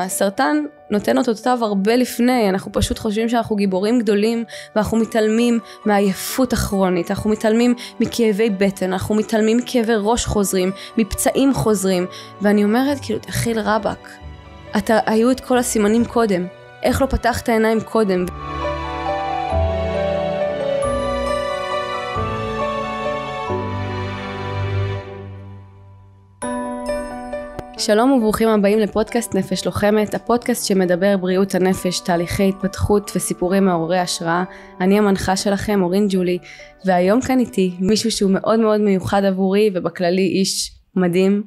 הסרטן נותן אותותיו הרבה לפני, אנחנו פשוט חושבים שאנחנו גיבורים גדולים ואנחנו מתעלמים מעייפות הכרונית, אנחנו מתעלמים מכאבי בטן, אנחנו מתעלמים מכאבי ראש חוזרים, מפצעים חוזרים, ואני אומרת כאילו תכיל רבאק, אתה, היו את כל הסימנים קודם, איך לא פתחת עיניים קודם? שלום וברוכים הבאים לפודקאסט נפש לוחמת, הפודקאסט שמדבר בריאות הנפש, תהליכי התפתחות וסיפורים מעוררי השראה. אני המנחה שלכם, אורין ג'ולי, והיום כאן איתי מישהו שהוא מאוד מאוד מיוחד עבורי ובכללי איש מדהים.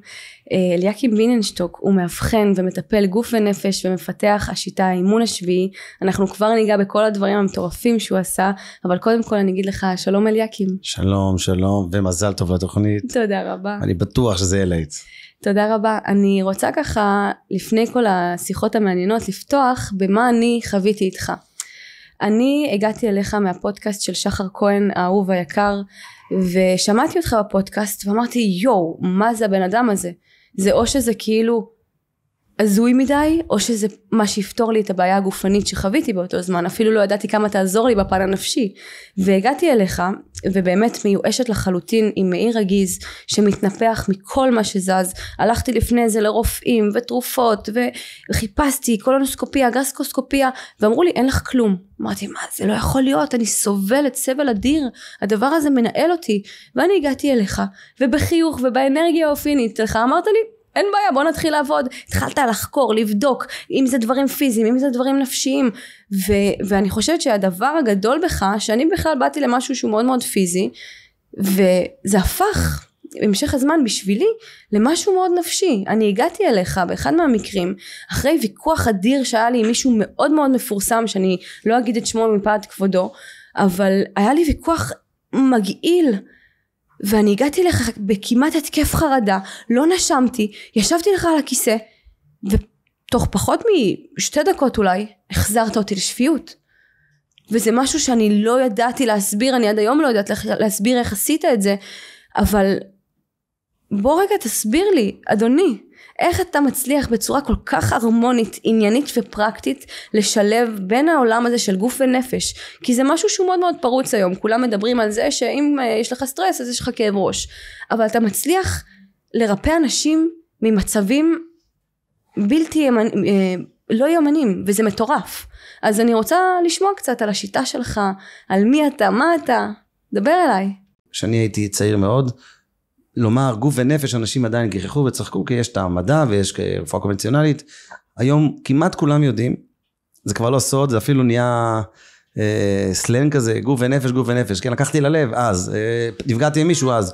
אה, אליקי ביננשטוק הוא מאבחן ומטפל גוף ונפש ומפתח השיטה האימון השביעי. אנחנו כבר ניגע בכל הדברים המטורפים שהוא עשה, אבל קודם כל אני אגיד לך שלום אליקים. שלום, שלום, ומזל טוב לתוכנית. תודה רבה. אני בטוח שזה יהיה להיט. תודה רבה. אני רוצה ככה, לפני כל השיחות המעניינות, לפתוח במה אני חוויתי איתך. אני הגעתי אליך מהפודקאסט של שחר כהן האהוב היקר, ושמעתי אותך בפודקאסט ואמרתי, יואו, מה זה הבן אדם הזה? זה או שזה כאילו הזוי מדי, או שזה מה שיפתור לי את הבעיה הגופנית שחוויתי באותו זמן, אפילו לא ידעתי כמה תעזור לי בפן הנפשי. והגעתי אליך, ובאמת מיואשת לחלוטין עם מאיר רגיז, שמתנפח מכל מה שזז. הלכתי לפני זה לרופאים ותרופות, וחיפשתי קולונוסקופיה, גסקוסקופיה, ואמרו לי אין לך כלום. אמרתי מה זה לא יכול להיות, אני סובלת סבל אדיר, הדבר הזה מנהל אותי. ואני הגעתי אליך, ובחיוך ובאנרגיה האופיינית שלך אמרת לי אין בעיה בוא נתחיל לעבוד התחלת לחקור לבדוק אם זה דברים פיזיים אם זה דברים נפשיים ו- ואני חושבת שהדבר הגדול בך שאני בכלל באתי למשהו שהוא מאוד מאוד פיזי וזה הפך במשך הזמן בשבילי למשהו מאוד נפשי. אני הגעתי אליך באחד מהמקרים אחרי ויכוח אדיר שהיה לי עם מישהו מאוד מאוד מפורסם שאני לא אגיד את שמו מפאת כבודו אבל היה לי ויכוח מגעיל ואני הגעתי לך בכמעט התקף חרדה, לא נשמתי, ישבתי לך על הכיסא, ותוך פחות משתי דקות אולי, החזרת אותי לשפיות. וזה משהו שאני לא ידעתי להסביר, אני עד היום לא יודעת להסביר איך עשית את זה, אבל בוא רגע תסביר לי, אדוני, איך אתה מצליח בצורה כל כך הרמונית, עניינית ופרקטית לשלב בין העולם הזה של גוף ונפש? כי זה משהו שהוא מאוד מאוד פרוץ היום, כולם מדברים על זה שאם אה, יש לך סטרס אז יש לך כאב ראש, אבל אתה מצליח לרפא אנשים ממצבים בלתי ימנ... אה, לא יומנים וזה מטורף אז אני רוצה לשמוע קצת על השיטה שלך על מי אתה מה אתה דבר אליי כשאני הייתי צעיר מאוד לומר גוף ונפש אנשים עדיין גיחכו וצחקו כי יש את המדע ויש רפואה קונבנציונלית היום כמעט כולם יודעים זה כבר לא סוד זה אפילו נהיה אה, סלנג כזה גוף ונפש גוף ונפש כן לקחתי ללב אז אה, נפגעתי עם מישהו אז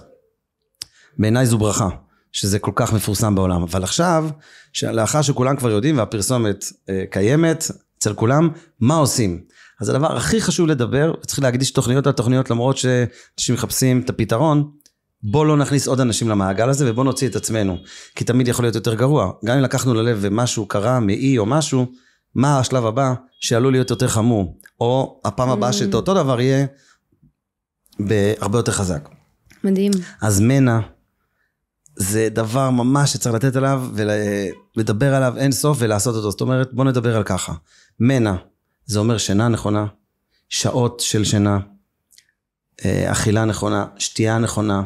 בעיניי זו ברכה שזה כל כך מפורסם בעולם אבל עכשיו לאחר שכולם כבר יודעים והפרסומת אה, קיימת אצל כולם מה עושים אז הדבר הכי חשוב לדבר צריך להקדיש תוכניות על תוכניות למרות שאנשים מחפשים את הפתרון בוא לא נכניס עוד אנשים למעגל הזה ובוא נוציא את עצמנו, כי תמיד יכול להיות יותר גרוע. גם אם לקחנו ללב ומשהו קרה מאי או משהו, מה השלב הבא שעלול להיות יותר חמור, או הפעם הבאה mm. שאת אותו דבר יהיה בהרבה יותר חזק. מדהים. אז מנע זה דבר ממש שצריך לתת עליו ולדבר עליו אין סוף ולעשות אותו. זאת אומרת, בוא נדבר על ככה. מנע, זה אומר שינה נכונה, שעות של שינה, אה, אכילה נכונה, שתייה נכונה,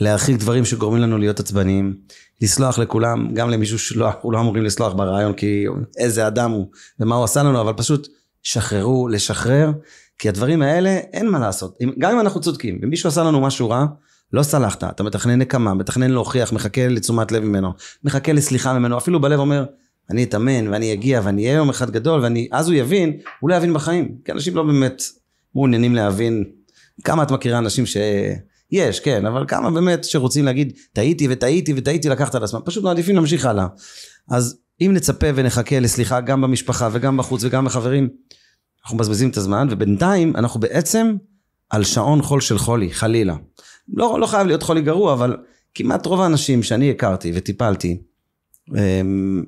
להרחיק דברים שגורמים לנו להיות עצבניים, לסלוח לכולם, גם למישהו שלא, לא אמורים לסלוח ברעיון, כי איזה אדם הוא ומה הוא עשה לנו, אבל פשוט שחררו, לשחרר, כי הדברים האלה, אין מה לעשות. אם, גם אם אנחנו צודקים, ומישהו עשה לנו משהו רע, לא סלחת, אתה מתכנן נקמה, מתכנן להוכיח, מחכה לתשומת לב ממנו, מחכה לסליחה ממנו, אפילו בלב אומר, אני אתאמן ואני אגיע ואני אהיה יום אחד גדול, ואז הוא יבין, הוא לא יבין בחיים, כי אנשים לא באמת מעוניינים להבין כמה את מכירה אנשים ש... יש, כן, אבל כמה באמת שרוצים להגיד, טעיתי וטעיתי וטעיתי לקחת על עצמם, פשוט מעדיפים להמשיך הלאה. אז אם נצפה ונחכה לסליחה גם במשפחה וגם בחוץ וגם בחברים, אנחנו מבזבזים את הזמן, ובינתיים אנחנו בעצם על שעון חול של חולי, חלילה. לא, לא חייב להיות חולי גרוע, אבל כמעט רוב האנשים שאני הכרתי וטיפלתי, הם,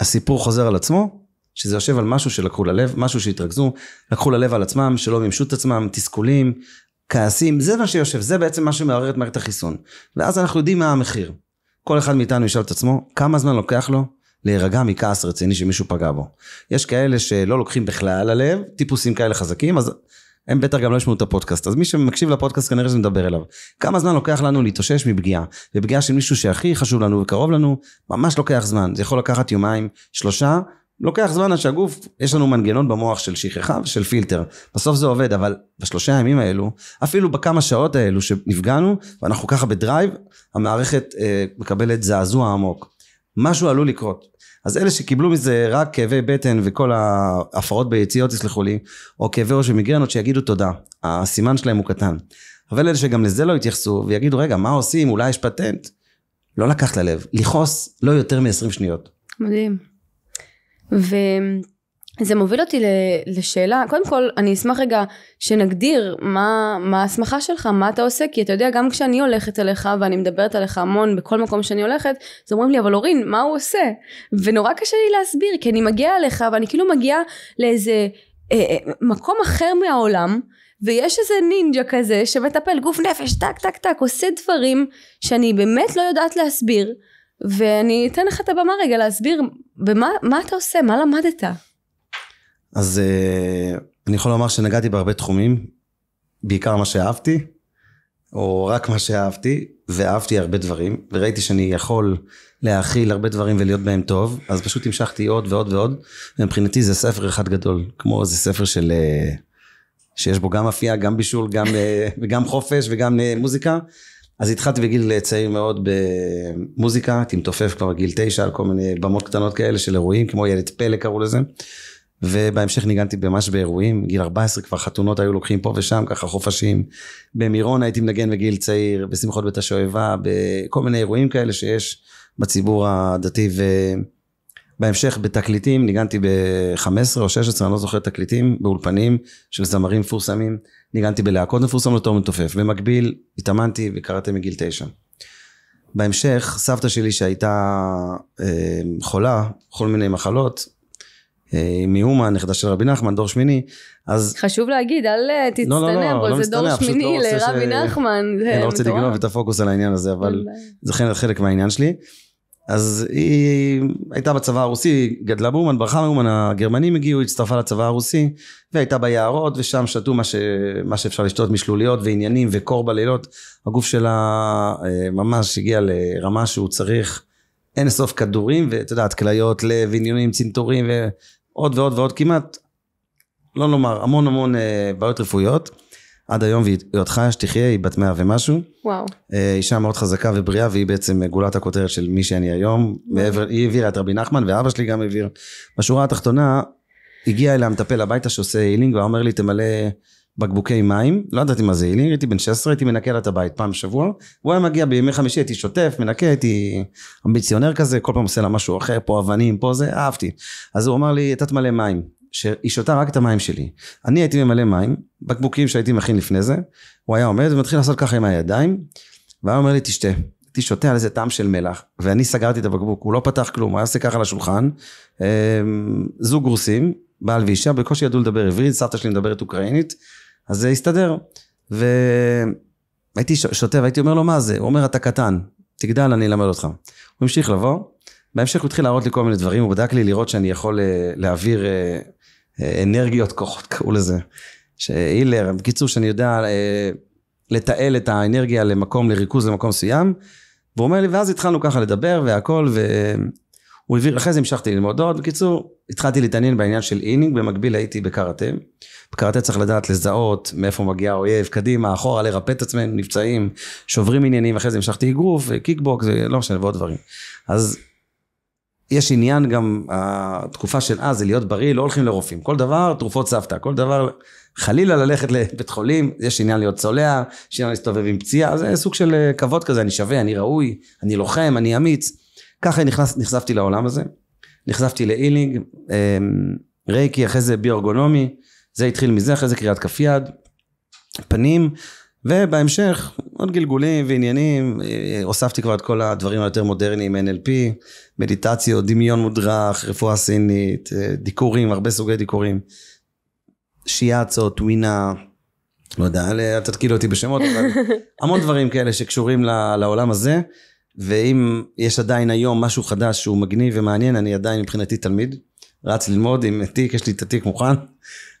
הסיפור חוזר על עצמו, שזה יושב על משהו שלקחו ללב, משהו שהתרכזו, לקחו ללב על עצמם, שלא מימשו את עצמם, תסכולים, כעסים, זה מה שיושב, זה בעצם מה שמעורר את מערכת החיסון. ואז אנחנו יודעים מה המחיר. כל אחד מאיתנו ישאל את עצמו, כמה זמן לוקח לו להירגע מכעס רציני שמישהו פגע בו. יש כאלה שלא לוקחים בכלל הלב, טיפוסים כאלה חזקים, אז הם בטח גם לא ישמעו את הפודקאסט. אז מי שמקשיב לפודקאסט כנראה שנדבר אליו. כמה זמן לוקח לנו להתאושש מפגיעה? ופגיעה של מישהו שהכי חשוב לנו וקרוב לנו, ממש לוקח זמן. זה יכול לקחת יומיים, שלושה, לוקח זמן עד שהגוף, יש לנו מנגנון במוח של שכחה ושל פילטר. בסוף זה עובד, אבל בשלושה הימים האלו, אפילו בכמה שעות האלו שנפגענו, ואנחנו ככה בדרייב, המערכת אה, מקבלת זעזוע עמוק. משהו עלול לקרות. אז אלה שקיבלו מזה רק כאבי בטן וכל ההפרעות ביציאות, תסלחו לי, או כאבי ראש ומיגרנות, שיגידו תודה. הסימן שלהם הוא קטן. אבל אלה שגם לזה לא התייחסו, ויגידו, רגע, מה עושים? אולי יש פטנט? לא לקחת ללב. לכעוס לא יותר מ-20 שניות. מדהים. וזה מוביל אותי לשאלה, קודם כל אני אשמח רגע שנגדיר מה ההסמכה שלך, מה אתה עושה, כי אתה יודע גם כשאני הולכת אליך ואני מדברת עליך המון בכל מקום שאני הולכת, אז אומרים לי אבל אורין מה הוא עושה? ונורא קשה לי להסביר כי אני מגיעה אליך ואני כאילו מגיעה לאיזה אה, אה, מקום אחר מהעולם ויש איזה נינג'ה כזה שמטפל גוף נפש טק טק טק עושה דברים שאני באמת לא יודעת להסביר ואני אתן לך את הבמה רגע להסביר במה אתה עושה, מה למדת. אז אה, אני יכול לומר שנגעתי בהרבה תחומים, בעיקר מה שאהבתי, או רק מה שאהבתי, ואהבתי הרבה דברים, וראיתי שאני יכול להכיל הרבה דברים ולהיות בהם טוב, אז פשוט המשכתי עוד ועוד ועוד, ומבחינתי זה ספר אחד גדול, כמו איזה ספר של... אה, שיש בו גם אפייה, גם בישול, גם, אה, וגם חופש וגם מוזיקה. אז התחלתי בגיל צעיר מאוד במוזיקה, הייתי מתופף כבר גיל תשע על כל מיני במות קטנות כאלה של אירועים, כמו ילד פלא קראו לזה. ובהמשך ניגנתי ממש באירועים, גיל 14 כבר חתונות היו לוקחים פה ושם, ככה חופשים. במירון הייתי מנגן בגיל צעיר, בשמחות בית השואבה, בכל מיני אירועים כאלה שיש בציבור הדתי ו... בהמשך בתקליטים, ניגנתי ב-15 או 16, אני לא זוכר תקליטים, באולפנים של זמרים מפורסמים, ניגנתי בלהקות מפורסמות תור מתופף. במקביל, התאמנתי וקראתי מגיל תשע. בהמשך, סבתא שלי שהייתה אה, חולה, כל מיני מחלות, אה, מאומה, נכדה של רבי נחמן, דור שמיני, אז... חשוב להגיד, אל תצטנע אה, לא, לא, לא, פה, לא זה מצטנע, דור לא שמיני לא לרבי ש... נחמן, אני לא רוצה לגנוב את הפוקוס על העניין הזה, אבל זה חלק מהעניין שלי. אז היא הייתה בצבא הרוסי, גדלה באומן, ברחה מאומן, הגרמנים הגיעו, הצטרפה לצבא הרוסי, והייתה ביערות, ושם שתו מה, ש... מה שאפשר לשתות משלוליות ועניינים וקור בלילות. הגוף שלה אה, ממש הגיע לרמה שהוא צריך אין סוף כדורים, ואת יודעת, כליות לב, עניינים, צנתורים, ועוד ועוד ועוד, כמעט, לא נאמר, המון המון אה, בעיות רפואיות. עד היום, והיא עוד חיה שתחיה, היא בת מאה ומשהו. וואו. אה, אישה מאוד חזקה ובריאה, והיא בעצם גולת הכותרת של מי שאני היום. מעבר, היא העבירה את רבי נחמן, ואבא שלי גם העביר. בשורה התחתונה, הגיע אל המטפל הביתה שעושה הילינג, והוא אומר לי, תמלא בקבוקי מים, לא ידעתי מה זה הילינג, הייתי בן 16, הייתי מנקה לה את הבית פעם בשבוע, הוא היה מגיע בימי חמישי, הייתי שוטף, מנקה, הייתי אמביציונר כזה, כל פעם עושה לה משהו אחר, פה אבנים, פה זה, אהבתי. אז הוא אמר לי, אתה תמלא מים. שהיא שותה רק את המים שלי. אני הייתי ממלא מים, בקבוקים שהייתי מכין לפני זה, הוא היה עומד ומתחיל לעשות ככה עם הידיים, והוא היה אומר לי תשתה. הייתי שותה על איזה טעם של מלח, ואני סגרתי את הבקבוק, הוא לא פתח כלום, הוא היה עושה ככה על השולחן. אמ, זוג רוסים, בעל ואישה, בקושי ידעו לדבר עברית, סבתא שלי מדברת אוקראינית, אז זה הסתדר. והייתי שותה והייתי אומר לו מה זה, הוא אומר אתה קטן, תגדל אני אלמד אותך. הוא המשיך לבוא, בהמשך הוא התחיל להראות לי כל מיני דברים, הוא בדק לי לראות שאני יכול אה, להעביר אה, אה, אנרגיות כוחות, קראו לזה. שהילר, בקיצור שאני יודע לתעל את האנרגיה למקום, לריכוז למקום מסוים. והוא אומר לי, ואז התחלנו ככה לדבר והכל, והוא העביר, אחרי זה המשכתי ללמוד עוד. בקיצור, התחלתי להתעניין בעניין של אינינג, במקביל הייתי בקראטה. בקראטה צריך לדעת לזהות מאיפה מגיע האויב, קדימה, אחורה, לרפא את עצמנו, נפצעים, שוברים עניינים, אחרי זה המשכתי אגרוף, קיקבוק, לא משנה, ועוד דברים. אז יש עניין גם, אה, התקופה של אז זה להיות בריא, לא הולכים לרופאים. כל דבר, תרופות סבתא, כל דבר, חלילה ללכת לבית חולים, יש עניין להיות צולע, יש עניין להסתובב עם פציעה, זה סוג של אה, כבוד כזה, אני שווה, אני ראוי, אני לוחם, אני אמיץ. ככה נכנס, נחשפתי לעולם הזה, נחשפתי לאילינג, אמ, רייקי, אחרי זה ביורגונומי, זה התחיל מזה, אחרי זה קריאת כף יד, פנים, ובהמשך, עוד גלגולים ועניינים, אה, הוספתי כבר את כל הדברים היותר מודרניים, NLP, מדיטציות, דמיון מודרך, רפואה סינית, אה, דיקורים, הרבה סוגי דיקורים, שיאצו, טווינה, לא יודע, אתה תתקיל אותי בשמות, אבל המון דברים כאלה שקשורים לעולם הזה, ואם יש עדיין היום משהו חדש שהוא מגניב ומעניין, אני עדיין מבחינתי תלמיד, רץ ללמוד עם תיק, יש לי את התיק מוכן.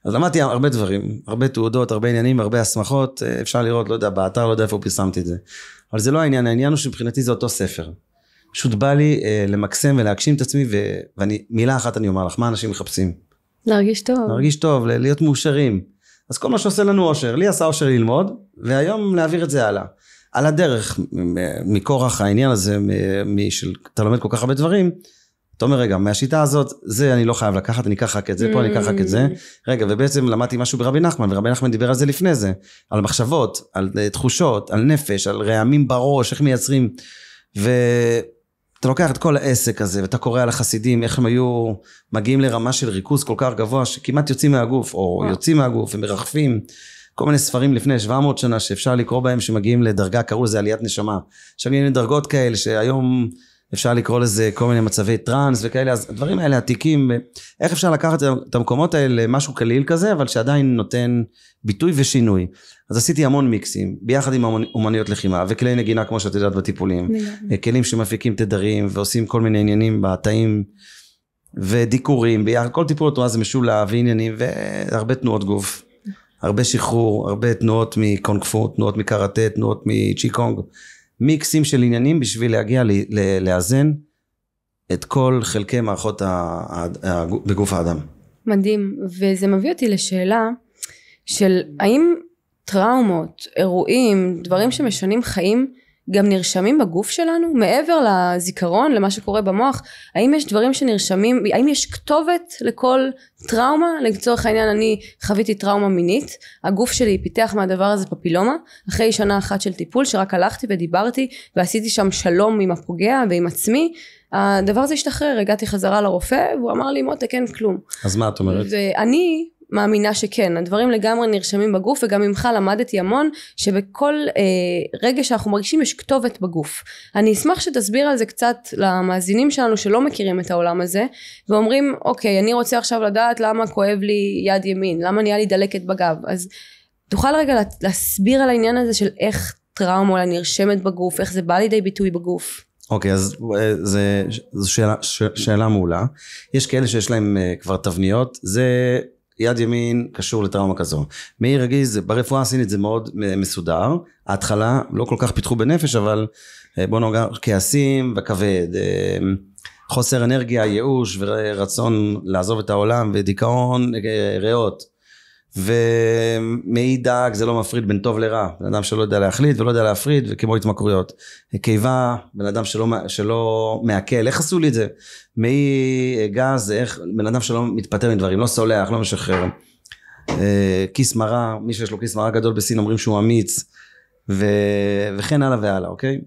אז למדתי הרבה דברים, הרבה תעודות, הרבה עניינים, הרבה הסמכות, אה, אפשר לראות, לא יודע, באתר, לא יודע איפה פרסמתי את זה. אבל זה לא העניין, העניין הוא שמבחינתי זה אותו ספר. פשוט בא לי אה, למקסם ולהגשים את עצמי, ו- ואני, מילה אחת אני אומר לך, מה אנשים מחפשים? להרגיש טוב. להרגיש טוב, להיות מאושרים. אז כל מה שעושה לנו אושר, לי עשה אושר ללמוד, והיום להעביר את זה הלאה. על הדרך, מכורח העניין הזה, מ- מ- של, אתה לומד כל כך הרבה דברים, אתה אומר, רגע, מהשיטה הזאת, זה אני לא חייב לקחת, אני אקח רק את זה, פה אני אקח רק את זה. Mm. רגע, ובעצם למדתי משהו ברבי נחמן, ורבי נחמן דיבר על זה לפני זה, על מחשבות, על אה, תחושות, על נפש, על רעמים בראש, איך מייצרים. ואתה לוקח את כל העסק הזה, ואתה קורא על החסידים, איך הם היו מגיעים לרמה של ריכוז כל כך גבוה, שכמעט יוצאים מהגוף, או יוצאים מהגוף ומרחפים. כל מיני ספרים לפני 700 שנה שאפשר לקרוא בהם, שמגיעים לדרגה, קראו לזה עליית נשמה. שמגיעים לדרגות כאלה, שהיום... אפשר לקרוא לזה כל מיני מצבי טראנס וכאלה, אז הדברים האלה עתיקים, איך אפשר לקחת את המקומות האלה למשהו קליל כזה, אבל שעדיין נותן ביטוי ושינוי. אז עשיתי המון מיקסים, ביחד עם אומניות לחימה, וכלי נגינה כמו שאת יודעת בטיפולים, כלים שמפיקים תדרים ועושים כל מיני עניינים בתאים, ודיקורים, ביחד, כל טיפול התנועה זה משולב ועניינים, והרבה תנועות גוף. נכון. הרבה שחרור, הרבה תנועות מקונג פו, תנועות מקראטה, תנועות מצ'יקונג, מיקסים של עניינים בשביל להגיע לאזן את כל חלקי מערכות בגוף האדם. מדהים, וזה מביא אותי לשאלה של האם טראומות, אירועים, דברים שמשנים חיים, גם נרשמים בגוף שלנו מעבר לזיכרון למה שקורה במוח האם יש דברים שנרשמים האם יש כתובת לכל טראומה לצורך העניין אני חוויתי טראומה מינית הגוף שלי פיתח מהדבר הזה פפילומה אחרי שנה אחת של טיפול שרק הלכתי ודיברתי ועשיתי שם שלום עם הפוגע ועם עצמי הדבר הזה השתחרר הגעתי חזרה לרופא והוא אמר לי מותק אין כלום אז מה את אומרת? ואני מאמינה שכן הדברים לגמרי נרשמים בגוף וגם ממך למדתי המון שבכל אה, רגע שאנחנו מרגישים יש כתובת בגוף אני אשמח שתסביר על זה קצת למאזינים שלנו שלא מכירים את העולם הזה ואומרים אוקיי אני רוצה עכשיו לדעת למה כואב לי יד ימין למה נהיה לי דלקת בגב אז תוכל רגע להסביר על העניין הזה של איך טראומה נרשמת בגוף איך זה בא לידי ביטוי בגוף אוקיי, okay, אז אה, זה, זו שאלה, שאלה מעולה. יש כאלה שיש להם אה, כבר תבניות, זה יד ימין קשור לטראומה כזו. מאיר רגיז, ברפואה הסינית זה מאוד אה, מסודר. ההתחלה, לא כל כך פיתחו בנפש, אבל אה, בוא נאמר כעסים וכבד. אה, חוסר אנרגיה, ייאוש ורצון לעזוב את העולם ודיכאון, ריאות. ומאידך זה לא מפריד בין טוב לרע, בן אדם שלא יודע להחליט ולא יודע להפריד וכמו התמכרויות. קיבה, בן אדם שלא, שלא מעכל, איך עשו לי את זה? מעי אה, גז, איך בן אדם שלא מתפטר מדברים, לא סולח, לא משחרר. אה, כיס מרה, מי שיש לו כיס מרה גדול בסין אומרים שהוא אמיץ ו... וכן הלאה והלאה, אוקיי?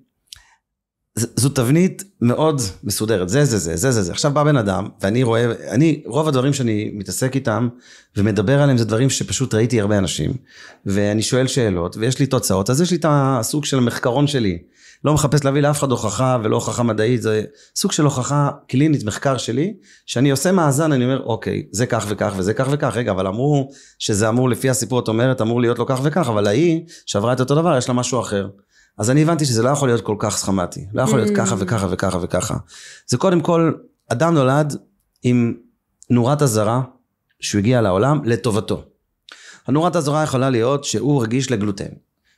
זו תבנית מאוד מסודרת, זה זה זה זה זה זה. עכשיו בא בן אדם, ואני רואה, אני, רוב הדברים שאני מתעסק איתם ומדבר עליהם זה דברים שפשוט ראיתי הרבה אנשים, ואני שואל שאלות, ויש לי תוצאות, אז יש לי את הסוג של המחקרון שלי. לא מחפש להביא לאף אחד הוכחה ולא הוכחה מדעית, זה סוג של הוכחה קלינית, מחקר שלי, שאני עושה מאזן, אני אומר, אוקיי, זה כך וכך וזה כך וכך, רגע, אבל אמרו שזה אמור, לפי הסיפור את אומרת, אמור להיות לו כך וכך, אבל ההיא שעברה את אותו דבר, יש לה משהו אחר. אז אני הבנתי שזה לא יכול להיות כל כך סכמטי, לא יכול להיות mm. ככה וככה וככה וככה. זה קודם כל, אדם נולד עם נורת אזהרה שהוא הגיע לעולם לטובתו. הנורת אזהרה יכולה להיות שהוא רגיש לגלוטן,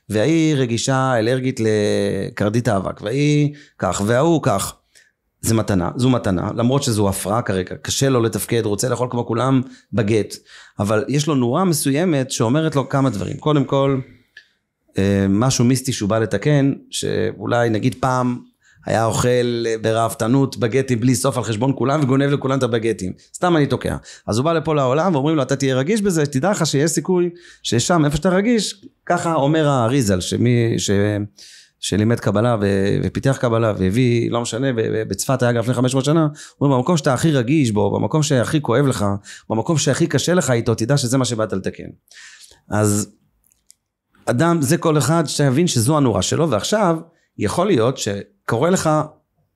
והיא רגישה אלרגית לכרדית האבק, והיא כך, וההוא כך. זה מתנה, זו מתנה, למרות שזו הפרעה כרגע, קשה לו לתפקד, רוצה לאכול כמו כולם בגט, אבל יש לו נורה מסוימת שאומרת לו כמה דברים. קודם כל, אה, משהו מיסטי שהוא בא לתקן, שאולי נגיד פעם היה אוכל ברהבתנות בגטים בלי סוף על חשבון כולם וגונב לכולם את הבגטים. סתם אני תוקע. אז הוא בא לפה לעולם ואומרים לו אתה תהיה רגיש בזה, תדע לך שיש סיכוי ששם איפה שאתה רגיש, ככה אומר האריזל שמי, ש... שלימד קבלה ו... ופיתח קבלה והביא, לא משנה, בצפת היה גם לפני 500 שנה, הוא אומר במקום שאתה הכי רגיש בו, במקום שהכי כואב לך, במקום שהכי קשה לך איתו, תדע שזה מה שבאת לתקן. אז אדם, זה כל אחד, שיבין שזו הנורה שלו, ועכשיו, יכול להיות שקורה לך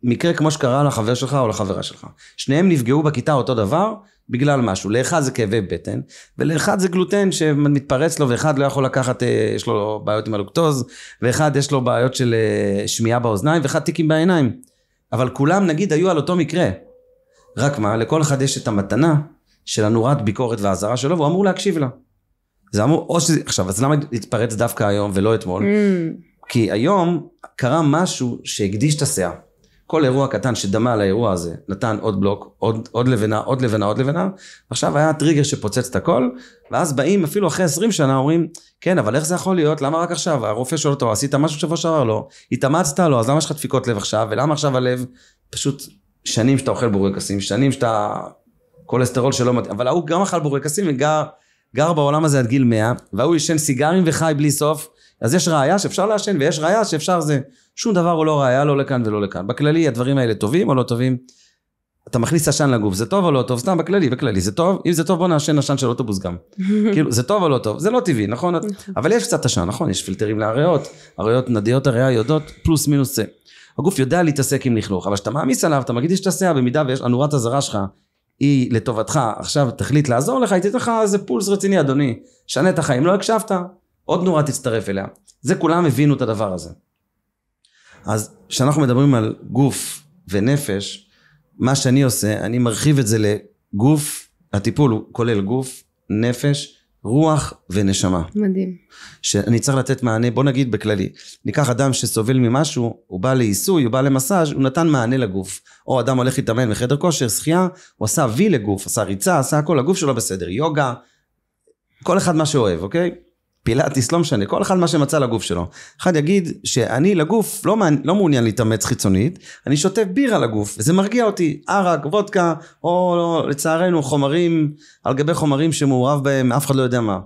מקרה כמו שקרה לחבר שלך או לחברה שלך. שניהם נפגעו בכיתה אותו דבר בגלל משהו. לאחד זה כאבי בטן, ולאחד זה גלוטן שמתפרץ לו, ואחד לא יכול לקחת, אה, יש לו בעיות עם הלוקטוז, ואחד יש לו בעיות של אה, שמיעה באוזניים, ואחד טיקים בעיניים. אבל כולם נגיד היו על אותו מקרה. רק מה, לכל אחד יש את המתנה של הנורת ביקורת והאזהרה שלו, והוא אמור להקשיב לה. זה אמור, או שזה, עכשיו, אז למה התפרץ דווקא היום ולא אתמול? Mm. כי היום קרה משהו שהקדיש את הסאה. כל אירוע קטן שדמה לאירוע הזה, נתן עוד בלוק, עוד, עוד לבנה, עוד לבנה, עוד לבנה. עכשיו היה טריגר שפוצץ את הכל, ואז באים אפילו אחרי 20 שנה, אומרים, כן, אבל איך זה יכול להיות? למה רק עכשיו? הרופא שואל אותו, עשית משהו שבוע שעבר? לא. התאמצת? לא, אז למה יש לך דפיקות לב עכשיו? ולמה עכשיו הלב? פשוט שנים שאתה אוכל בורקסים, שנים שאתה... כולסטרול שלא מתאים, אבל ההוא גם אכל בורקסים וגר... גר בעולם הזה עד גיל 100, והוא עישן סיגרים וחי בלי סוף, אז יש ראייה שאפשר לעשן ויש ראייה שאפשר זה. שום דבר הוא לא ראייה, לא לכאן ולא לכאן. בכללי הדברים האלה טובים או לא טובים? אתה מכניס עשן לגוף, זה טוב או לא טוב? סתם בכללי, בכללי, זה טוב? אם זה טוב בוא נעשן עשן של אוטובוס גם. כאילו, זה טוב או לא טוב? זה לא טבעי, נכון? נכון. אבל יש קצת עשן, נכון? יש פילטרים לריאות, הריאות, נדיות הריאה יודעות פלוס מינוס זה. הגוף יודע להתעסק עם לכלוך, אבל כשאתה מעמיס עליו, אתה מגדיש שאתה הסאה, במידה ויש הנורת אזהרה שלך, היא לטובתך, עכשיו תחליט לעזור לך, היא תיתן לך איזה פולס רציני, אדוני. שנה את החיים, לא הקשבת, עוד נורה תצטרף אליה. זה כולם הבינו את הדבר הזה. אז כשאנחנו מדברים על גוף ונפש, מה שאני עושה, אני מרחיב את זה לגוף, הטיפול הוא כולל גוף, נפש רוח ונשמה. מדהים. שאני צריך לתת מענה, בוא נגיד בכללי, ניקח אדם שסובל ממשהו, הוא בא לעיסוי, הוא בא למסאז', הוא נתן מענה לגוף. או אדם הולך להתאמן בחדר כושר, שחייה, הוא עשה וי לגוף, עשה ריצה, עשה הכל, הגוף שלו בסדר, יוגה, כל אחד מה שאוהב, אוקיי? פילאטיס, לא משנה, כל אחד מה שמצא לגוף שלו. אחד יגיד שאני לגוף לא, מעני, לא מעוניין להתאמץ חיצונית, אני שותה בירה לגוף, וזה מרגיע אותי, ערק, וודקה, או לא, לצערנו חומרים, על גבי חומרים שמעורב בהם, אף אחד לא יודע מה.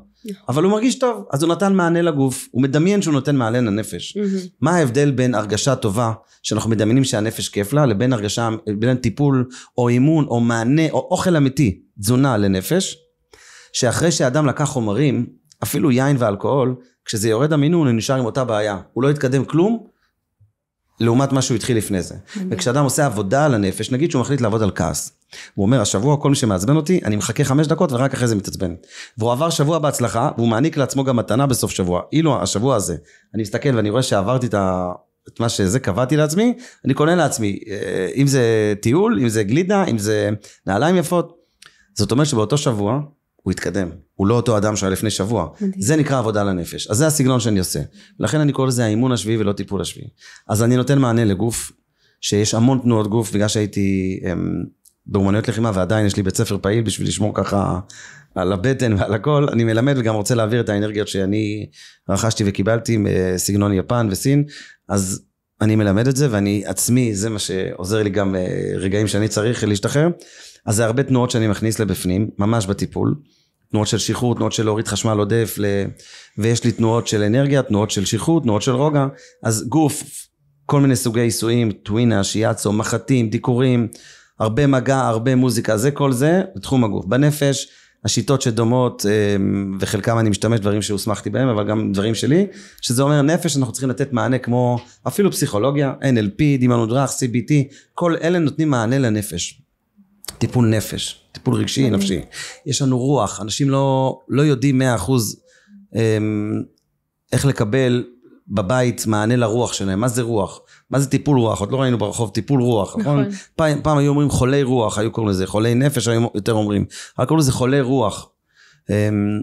אבל הוא מרגיש טוב, אז הוא נתן מענה לגוף, הוא מדמיין שהוא נותן מענה לנפש. מה ההבדל בין הרגשה טובה, שאנחנו מדמיינים שהנפש כיף לה, לבין הרגשה, בין טיפול או אימון או מענה או אוכל אמיתי, תזונה לנפש, שאחרי שאדם לקח חומרים, אפילו יין ואלכוהול, כשזה יורד המינון, הוא נשאר עם אותה בעיה. הוא לא התקדם כלום, לעומת מה שהוא התחיל לפני זה. וכשאדם עושה עבודה על הנפש, נגיד שהוא מחליט לעבוד על כעס. הוא אומר, השבוע כל מי שמעצבן אותי, אני מחכה חמש דקות ורק אחרי זה מתעצבן. והוא עבר שבוע בהצלחה, והוא מעניק לעצמו גם מתנה בסוף שבוע. אילו השבוע הזה, אני מסתכל ואני רואה שעברתי את ה... את מה שזה קבעתי לעצמי, אני קונה לעצמי, אה, אם זה טיול, אם זה גלידה, אם זה נעליים יפות. זאת אומרת שבאותו שבוע, הוא התקדם. הוא לא אותו אדם שהיה לפני שבוע. מדהים. זה נקרא עבודה לנפש. אז זה הסגנון שאני עושה. לכן אני קורא לזה האימון השביעי ולא טיפול השביעי. אז אני נותן מענה לגוף, שיש המון תנועות גוף, בגלל שהייתי הם, אמ, באומנויות לחימה ועדיין יש לי בית ספר פעיל בשביל לשמור ככה על הבטן ועל הכל. אני מלמד וגם רוצה להעביר את האנרגיות שאני רכשתי וקיבלתי מסגנון יפן וסין. אז אני מלמד את זה ואני עצמי, זה מה שעוזר לי גם אה, רגעים שאני צריך להשתחרר. אז זה הרבה תנועות שאני מכניס לבפנים, ממש בטיפול. תנועות של שחרור, תנועות של להוריד חשמל עודף, ל... ויש לי תנועות של אנרגיה, תנועות של שחרור, תנועות של רוגע. אז גוף, כל מיני סוגי עיסויים, טווינה, שיאצו, מחטים, דיקורים, הרבה מגע, הרבה מוזיקה, זה כל זה בתחום הגוף. בנפש, השיטות שדומות, אה, וחלקם אני משתמש דברים שהוסמכתי בהם, אבל גם דברים שלי, שזה אומר נפש, אנחנו צריכים לתת מענה כמו אפילו פסיכולוגיה, NLP, דימנות דרך, CBT, כל אלה נותנים מענה לנפש. טיפול נפש, טיפול רגשי, אוקיי. נפשי. יש לנו רוח, אנשים לא, לא יודעים מאה אחוז אמ, איך לקבל בבית מענה לרוח שלהם. מה זה רוח? מה זה טיפול רוח? עוד לא ראינו ברחוב טיפול רוח, נכון? נכון? פעם, פעם היו אומרים חולי רוח, היו קוראים לזה, חולי נפש היו יותר אומרים. רק קוראים לזה חולי רוח. אמ,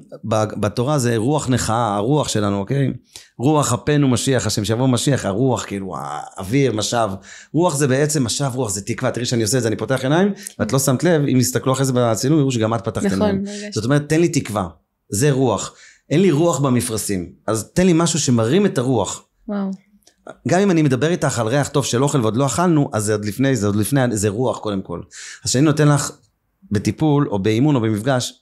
בתורה זה רוח נכאה, הרוח שלנו, אוקיי? רוח אפנו משיח, השם שיבוא משיח, הרוח, כאילו, האוויר, משב. רוח זה בעצם משב רוח, זה תקווה. תראי שאני עושה את זה, אני פותח עיניים, ואת לא שמת לב, אם יסתכלו אחרי זה בצילום, יראו שגם את פתחת נכון, עיניים. נכון. זאת אומרת, תן לי תקווה. זה רוח. אין לי רוח במפרשים. אז תן לי משהו שמרים את הרוח. וואו. גם אם אני מדבר איתך על ריח טוב של אוכל ועוד לא אכלנו, אז זה עוד לפני, זה עוד לפני, זה רוח קודם כל. אז כשאני נותן לך בטיפול, או באימון, או במפגש,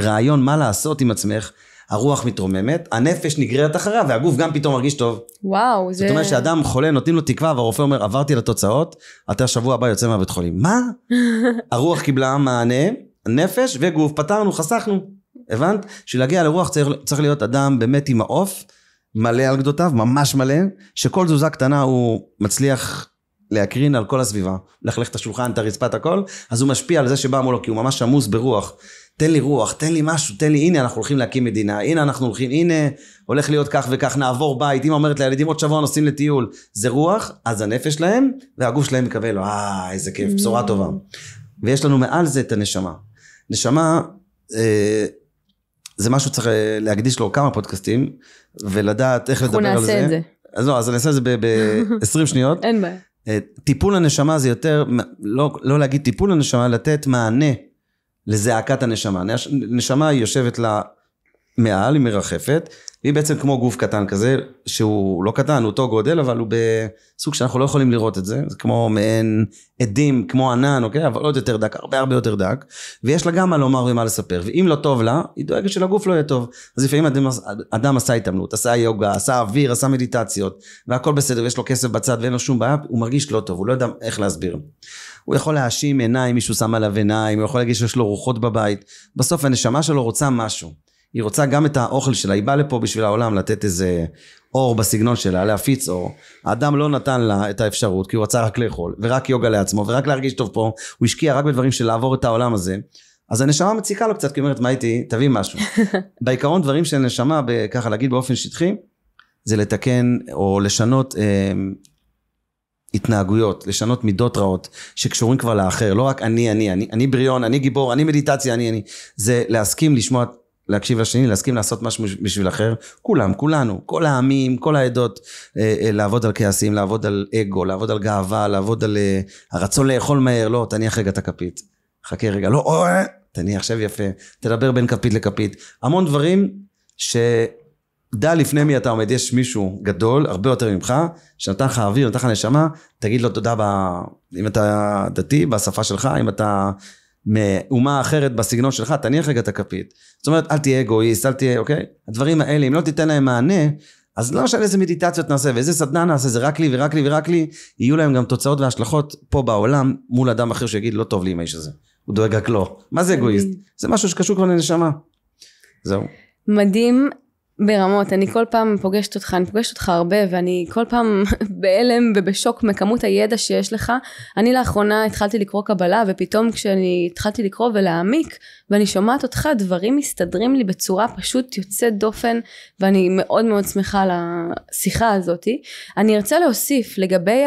רעיון מה לעשות עם עצמך, הרוח מתרוממת, הנפש נגררת אחריה והגוף גם פתאום מרגיש טוב. וואו, זה... זאת אומרת שאדם חולה, נותנים לו תקווה והרופא אומר, עברתי לתוצאות, אתה שבוע הבא יוצא מהבית חולים. מה? הרוח קיבלה מענה, נפש וגוף, פתרנו, חסכנו. הבנת? בשביל להגיע לרוח צריך, צריך להיות אדם באמת עם העוף, מלא על גדותיו, ממש מלא, שכל תזוזה קטנה הוא מצליח להקרין על כל הסביבה, לכלך את השולחן, את הרצפה, את הכל, אז הוא משפיע על זה שבא מולו, כי הוא ממש עמוס ברוח. תן לי רוח, תן לי משהו, תן לי, הנה אנחנו הולכים להקים מדינה, הנה אנחנו הולכים, הנה הולך להיות כך וכך, נעבור בית, אמא אומרת לילדים עוד שבוע נוסעים לטיול, זה רוח, אז הנפש שלהם, והגוף שלהם מקבל, אה, איזה כיף, mm. בשורה טובה. ויש לנו מעל זה את הנשמה. נשמה, אה, זה משהו שצריך אה, להקדיש לו כמה פודקאסטים, ולדעת איך לדבר על זה. אנחנו נעשה את זה. אז לא, אז אני אעשה את זה ב-20 שניות. אין בעיה. אה, טיפול הנשמה זה יותר, לא, לא להגיד טיפול הנשמה, לתת מענה לזעקת הנשמה. נשמה יושבת לה מעל, היא מרחפת, והיא בעצם כמו גוף קטן כזה, שהוא לא קטן, הוא אותו גודל, אבל הוא בסוג שאנחנו לא יכולים לראות את זה, זה כמו מעין עדים, כמו ענן, אוקיי? אבל עוד יותר דק, הרבה הרבה יותר דק, ויש לה גם מה לומר ומה לספר, ואם לא טוב לה, היא דואגת שלגוף לא יהיה טוב. אז לפעמים אדם, אדם עשה התעמלות, עשה יוגה, עשה אוויר, עשה מדיטציות, והכל בסדר, ויש לו כסף בצד ואין לו שום בעיה, הוא מרגיש לא טוב, הוא לא יודע איך להסביר. הוא יכול להאשים עיניים, מישהו שם עליו עיניים, הוא יכול להגיד שיש לו רוחות בבית. בסוף הנשמה שלו רוצה משהו. היא רוצה גם את האוכל שלה, היא באה לפה בשביל העולם לתת איזה אור בסגנון שלה, להפיץ אור. האדם לא נתן לה את האפשרות, כי הוא רצה רק לאכול, ורק יוגה לעצמו, ורק להרגיש טוב פה, הוא השקיע רק בדברים של לעבור את העולם הזה. אז הנשמה מציקה לו קצת, כי היא אומרת, מה הייתי, תביא משהו. בעיקרון דברים של נשמה, ככה להגיד באופן שטחי, זה לתקן או לשנות אה, התנהגויות, לשנות מידות רעות שקשורים כבר לאחר, לא רק אני, אני, אני, אני בריון, אני גיבור, אני מדיטציה, אני, אני, זה להסכים לשמוע להקשיב לשני, להסכים לעשות משהו בשביל אחר, כולם, כולנו, כל העמים, כל העדות, אה, אה, לעבוד על כעסים, לעבוד על אגו, לעבוד על גאווה, לעבוד על אה, הרצון לאכול מהר, לא, תניח רגע את הכפית, חכה רגע, לא, או, תניח, שב יפה, תדבר בין כפית לכפית, המון דברים שדע לפני מי אתה עומד, יש מישהו גדול, הרבה יותר ממך, שנתן לך אוויר, נתן לך נשמה, תגיד לו תודה, ב... אם אתה דתי, בשפה שלך, אם אתה... מאומה אחרת בסגנון שלך, תניח רגע את הכפית. זאת אומרת, אל תהיה אגואיסט, אל תהיה, אוקיי? הדברים האלה, אם לא תיתן להם מענה, אז לא משנה איזה מדיטציות נעשה ואיזה סדנה נעשה, זה רק לי ורק לי ורק לי, יהיו להם גם תוצאות והשלכות פה בעולם מול אדם אחר שיגיד, לא טוב לי עם האיש הזה. הוא דואג רק לו. מה זה אגואיסט? זה משהו שקשור כבר לנשמה. זהו. מדהים ברמות, אני כל פעם פוגשת אותך, אני פוגשת אותך הרבה ואני כל פעם בהלם ובשוק מכמות הידע שיש לך. אני לאחרונה התחלתי לקרוא קבלה ופתאום כשאני התחלתי לקרוא ולהעמיק ואני שומעת אותך דברים מסתדרים לי בצורה פשוט יוצאת דופן ואני מאוד מאוד שמחה על השיחה הזאתי. אני ארצה להוסיף לגבי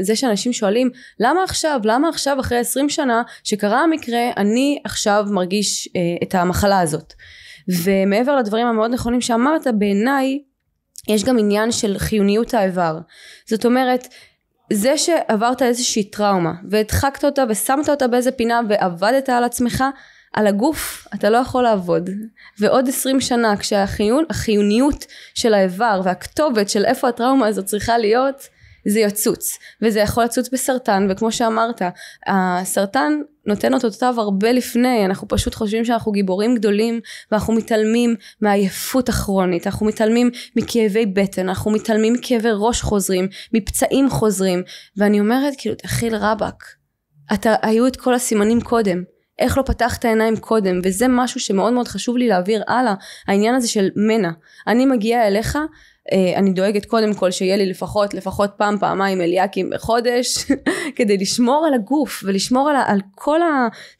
זה שאנשים שואלים למה עכשיו, למה עכשיו אחרי 20 שנה שקרה המקרה אני עכשיו מרגיש אה, את המחלה הזאת. ומעבר לדברים המאוד נכונים שאמרת בעיניי יש גם עניין של חיוניות האיבר זאת אומרת זה שעברת איזושהי טראומה והדחקת אותה ושמת אותה באיזה פינה ועבדת על עצמך על הגוף אתה לא יכול לעבוד ועוד עשרים שנה כשהחיוניות של האיבר והכתובת של איפה הטראומה הזאת צריכה להיות זה יצוץ וזה יכול לצוץ בסרטן וכמו שאמרת הסרטן נותן את אותותיו הרבה לפני אנחנו פשוט חושבים שאנחנו גיבורים גדולים ואנחנו מתעלמים מעייפות הכרונית אנחנו מתעלמים מכאבי בטן אנחנו מתעלמים מכאבי ראש חוזרים מפצעים חוזרים ואני אומרת כאילו תכיל רבאק אתה היו את כל הסימנים קודם איך לא פתחת עיניים קודם וזה משהו שמאוד מאוד חשוב לי להעביר הלאה העניין הזה של מנע אני מגיעה אליך אה, אני דואגת קודם כל שיהיה לי לפחות לפחות פעם פעמיים אליאקים בחודש כדי לשמור על הגוף ולשמור על, על כל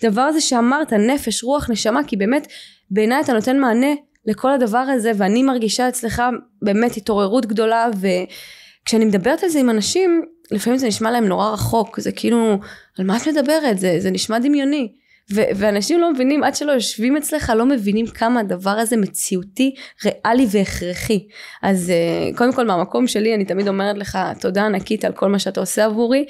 הדבר הזה שאמרת נפש רוח נשמה כי באמת בעיניי אתה נותן מענה לכל הדבר הזה ואני מרגישה אצלך באמת התעוררות גדולה וכשאני מדברת על זה עם אנשים לפעמים זה נשמע להם נורא רחוק זה כאילו על מה את מדברת זה, זה נשמע דמיוני ו- ואנשים לא מבינים, עד שלא יושבים אצלך, לא מבינים כמה הדבר הזה מציאותי, ריאלי והכרחי. אז uh, קודם כל מהמקום שלי, אני תמיד אומרת לך תודה ענקית על כל מה שאתה עושה עבורי,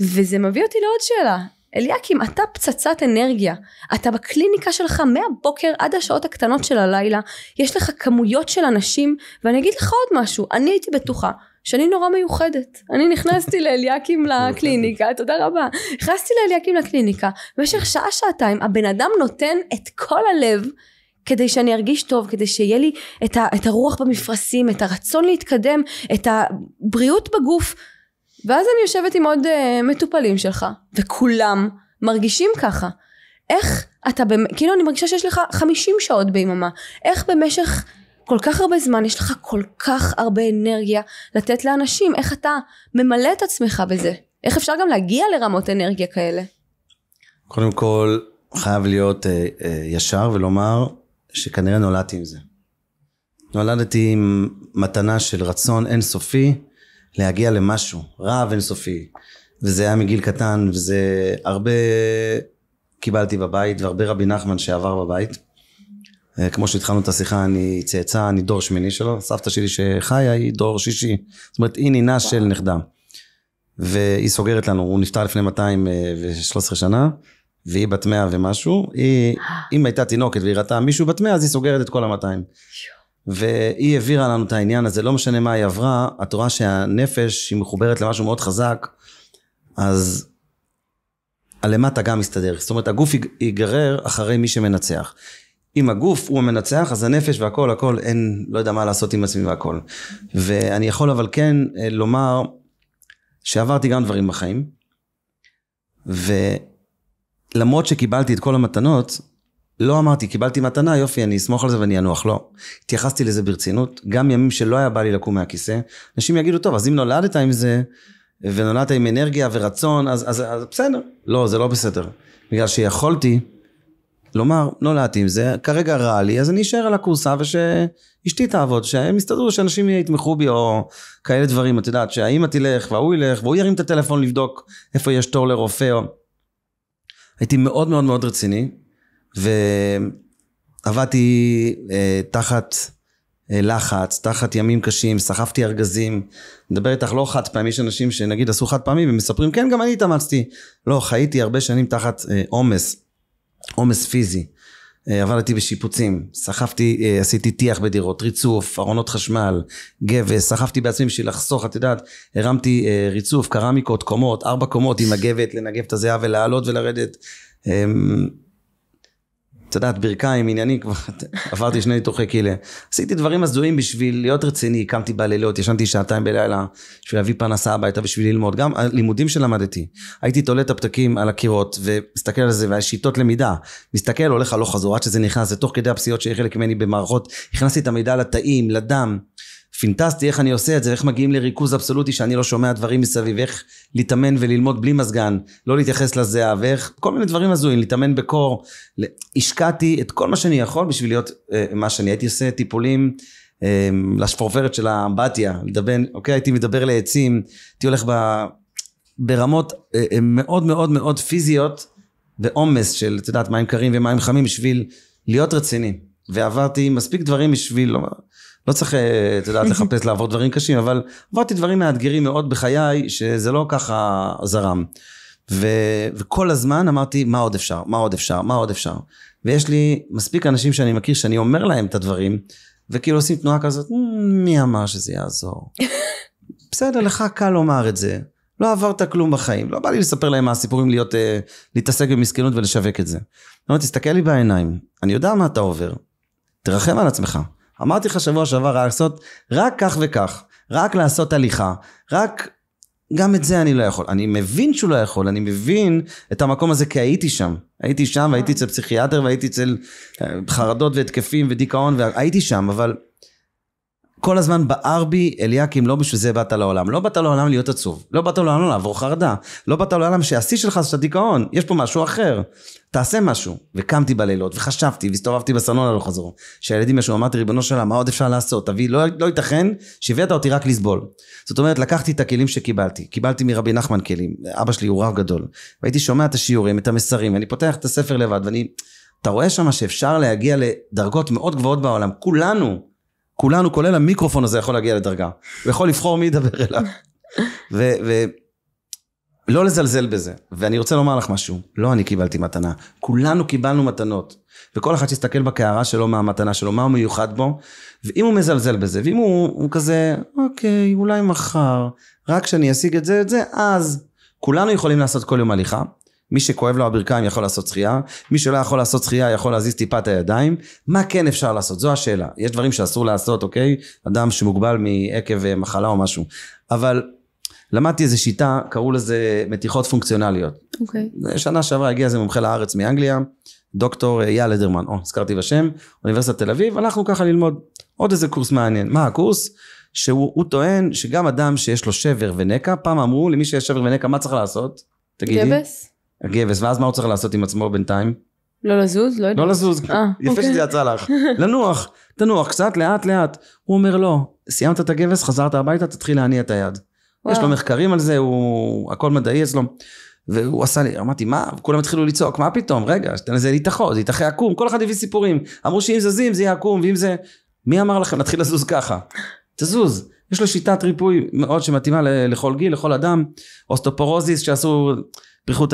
וזה מביא אותי לעוד שאלה. אליקים, אתה פצצת אנרגיה. אתה בקליניקה שלך מהבוקר עד השעות הקטנות של הלילה, יש לך כמויות של אנשים, ואני אגיד לך עוד משהו, אני הייתי בטוחה שאני נורא מיוחדת. אני נכנסתי לאליקים לקליניקה, תודה רבה. נכנסתי לאליקים לקליניקה, במשך שעה שעתיים הבן אדם נותן את כל הלב כדי שאני ארגיש טוב, כדי שיהיה לי את, ה, את הרוח במפרשים, את הרצון להתקדם, את הבריאות בגוף. ואז אני יושבת עם עוד uh, מטופלים שלך, וכולם מרגישים ככה. איך אתה, במ... כאילו אני מרגישה שיש לך 50 שעות ביממה, איך במשך כל כך הרבה זמן, יש לך כל כך הרבה אנרגיה לתת לאנשים, איך אתה ממלא את עצמך בזה? איך אפשר גם להגיע לרמות אנרגיה כאלה? קודם כל, חייב להיות אה, אה, ישר ולומר שכנראה נולדתי עם זה. נולדתי עם מתנה של רצון אינסופי להגיע למשהו, רעב אינסופי. וזה היה מגיל קטן, וזה הרבה קיבלתי בבית, והרבה רבי נחמן שעבר בבית. אה, כמו שהתחלנו את השיחה, אני צאצא, אני דור שמיני שלו, סבתא שלי שחיה היא דור שישי. זאת אומרת, היא נינה של נכדה. והיא סוגרת לנו, הוא נפטר לפני 213 אה, שנה, והיא בת 100 ומשהו. היא, אם הייתה תינוקת והיא ראתה מישהו בת 100, אז היא סוגרת את כל ה-200. והיא העבירה לנו את העניין הזה, לא משנה מה היא עברה, את רואה שהנפש, היא מחוברת למשהו מאוד חזק, אז הלמטה גם מסתדר. זאת אומרת, הגוף ייגרר אחרי מי שמנצח. אם הגוף הוא המנצח, אז הנפש והכל, הכל, אין, לא יודע מה לעשות עם עצמי והכל. ואני יכול אבל כן אה, לומר שעברתי גם דברים בחיים, ולמרות שקיבלתי את כל המתנות, לא אמרתי, קיבלתי מתנה, יופי, אני אסמוך על זה ואני אנוח. לא. התייחסתי לזה ברצינות, גם ימים שלא היה בא לי לקום מהכיסא. אנשים יגידו, טוב, אז אם נולדת עם זה, ונולדת עם אנרגיה ורצון, אז, אז, אז בסדר. לא, זה לא בסדר. בגלל שיכולתי לומר, נולדתי לא עם זה, כרגע רע לי, אז אני אשאר על הכורסה ושאשתי תעבוד, שהם יסתדרו, שאנשים יתמכו בי או כאלה דברים, את יודעת, שהאימא תלך וההוא ילך והוא ירים את הטלפון לבדוק איפה יש תור לרופא או... הייתי מאוד מאוד מאוד רציני, ועבדתי אה, תחת אה, לחץ, תחת ימים קשים, סחבתי ארגזים, מדבר איתך לא חד פעמי, יש אנשים שנגיד עשו חד פעמי ומספרים, כן, גם אני התאמצתי. לא, חייתי הרבה שנים תחת אה, עומס. אה, עומס פיזי. אה, עבדתי בשיפוצים, סחבתי, אה, עשיתי טיח בדירות, ריצוף, ארונות חשמל, גבס, סחבתי בעצמי בשביל לחסוך, את יודעת, הרמתי אה, ריצוף, קרמיקות, קומות, ארבע קומות עם הגבת, לנגב את הזיעה ולעלות ולרדת. אמ, את יודעת, ברכיים, עניינים, כבר עברתי שני ניתוחי קילה. עשיתי דברים הזויים בשביל להיות רציני, קמתי בלילות, ישנתי שעתיים בלילה, בשביל להביא פרנסה הביתה, בשביל ללמוד. גם הלימודים שלמדתי, הייתי תולה את הפתקים על הקירות, ומסתכל על זה, והשיטות למידה. מסתכל, הולך הלוך חזור, עד שזה נכנס, זה תוך כדי הפסיעות שיהיה חלק ממני במערכות, הכנסתי את המידע לתאים, לדם. פינטסטי איך אני עושה את זה, איך מגיעים לריכוז אבסולוטי שאני לא שומע דברים מסביב, איך להתאמן וללמוד בלי מזגן, לא להתייחס לזיעה, ואיך, כל מיני דברים הזויים, להתאמן בקור. השקעתי את כל מה שאני יכול בשביל להיות אה, מה שאני הייתי עושה, טיפולים. אה, לשפורפרת של האמבטיה, לדבן, אוקיי, הייתי מדבר לעצים, הייתי הולך ב, ברמות אה, אה, מאוד מאוד מאוד פיזיות ועומס של, את יודעת, מים קרים ומים חמים בשביל להיות רציני. ועברתי מספיק דברים בשביל, לא, לא צריך, אה, את יודעת, לחפש לעבור דברים קשים, אבל עברתי דברים מאתגרים מאוד בחיי, שזה לא ככה זרם. ו, וכל הזמן אמרתי, מה עוד אפשר? מה עוד אפשר? מה עוד אפשר? ויש לי מספיק אנשים שאני מכיר, שאני אומר להם את הדברים, וכאילו עושים תנועה כזאת, מי אמר שזה יעזור? בסדר, לך קל לומר את זה. לא עברת כלום בחיים. לא בא לי לספר להם מה הסיפורים להיות, אה, להתעסק במסכנות ולשווק את זה. אני אומר, תסתכל לי בעיניים, אני יודע מה אתה עובר. תרחם על עצמך. אמרתי לך שבוע שעבר לעשות רק כך וכך, רק לעשות הליכה, רק... גם את זה אני לא יכול. אני מבין שהוא לא יכול, אני מבין את המקום הזה כי הייתי שם. הייתי שם והייתי אצל פסיכיאטר והייתי אצל אה, חרדות והתקפים ודיכאון והייתי שם, אבל כל הזמן בער בי, אליקים, לא בשביל זה באת לעולם. לא באת לעולם להיות עצוב. לא באת לעולם לעבור חרדה. לא באת לעולם שהשיא שלך זה הדיכאון. יש פה משהו אחר. תעשה משהו. וקמתי בלילות, וחשבתי, והסתובבתי בסלון הלוך חזור. שהילדים ישו, אמרתי, ריבונו של מה עוד אפשר לעשות? תביא, לא, לא ייתכן שהבאת אותי רק לסבול. זאת אומרת, לקחתי את הכלים שקיבלתי. קיבלתי מרבי נחמן כלים. אבא שלי הוא רב גדול. והייתי שומע את השיעורים, את המסרים, ואני פותח את הספר לבד, ואני... אתה רואה שמה שאפשר להגיע לדרגות מאוד גבוהות בעולם. כולנו. כולנו, כולל המיקרופון הזה, יכול להגיע לדרגה. הוא יכול לבחור מי ידבר אליו. ולא לזלזל בזה. ואני רוצה לומר לך משהו, לא אני קיבלתי מתנה, כולנו קיבלנו מתנות. וכל אחד שיסתכל בקערה שלו, מה המתנה שלו, מה הוא מיוחד בו, ואם הוא מזלזל בזה, ואם הוא, הוא כזה, אוקיי, אולי מחר, רק כשאני אשיג את זה, את זה, אז. כולנו יכולים לעשות כל יום הליכה, מי שכואב לו הברכיים יכול לעשות שחייה, מי שלא יכול לעשות שחייה יכול להזיז טיפה את הידיים. מה כן אפשר לעשות? זו השאלה. יש דברים שאסור לעשות, אוקיי? אדם שמוגבל מעקב אה, מחלה או משהו. אבל למדתי איזה שיטה, קראו לזה מתיחות פונקציונליות. אוקיי. שנה שעברה הגיע איזה מומחה לארץ מאנגליה, דוקטור אייל אה, אדרמן, או, הזכרתי בשם, אוניברסיטת תל אביב, הלכנו ככה ללמוד עוד איזה קורס מעניין. מה הקורס? שהוא טוען שגם אדם שיש לו שבר ונקע, פעם אמרו למי שיש שבר ונקע, מה צריך לעשות? תגידי. גבס? הגבס, ואז מה הוא צריך לעשות עם עצמו בינתיים? לא לזוז? לא, לא יודעת. לא לזוז, אה, יפה אוקיי. שזה יצא לך. לנוח, תנוח קצת, לאט לאט. הוא אומר לא, סיימת את הגבס, חזרת הביתה, תתחיל להניע את היד. יש לו מחקרים על זה, הוא... הכל מדעי אצלו. והוא עשה לי, אמרתי, מה? כולם התחילו לצעוק, מה פתאום? רגע, שתן לזה להתאחות, זה יתאחה עקום, כל אחד הביא סיפורים. אמרו שאם זזים זה יהיה עקום, ואם זה... מי אמר לכם להתחיל לזוז ככה? תזוז. יש לו שיטת ריפוי מאוד שמתאימה לכל גיל, לכל אדם. אוסטופורוזיס שעשו פריחות...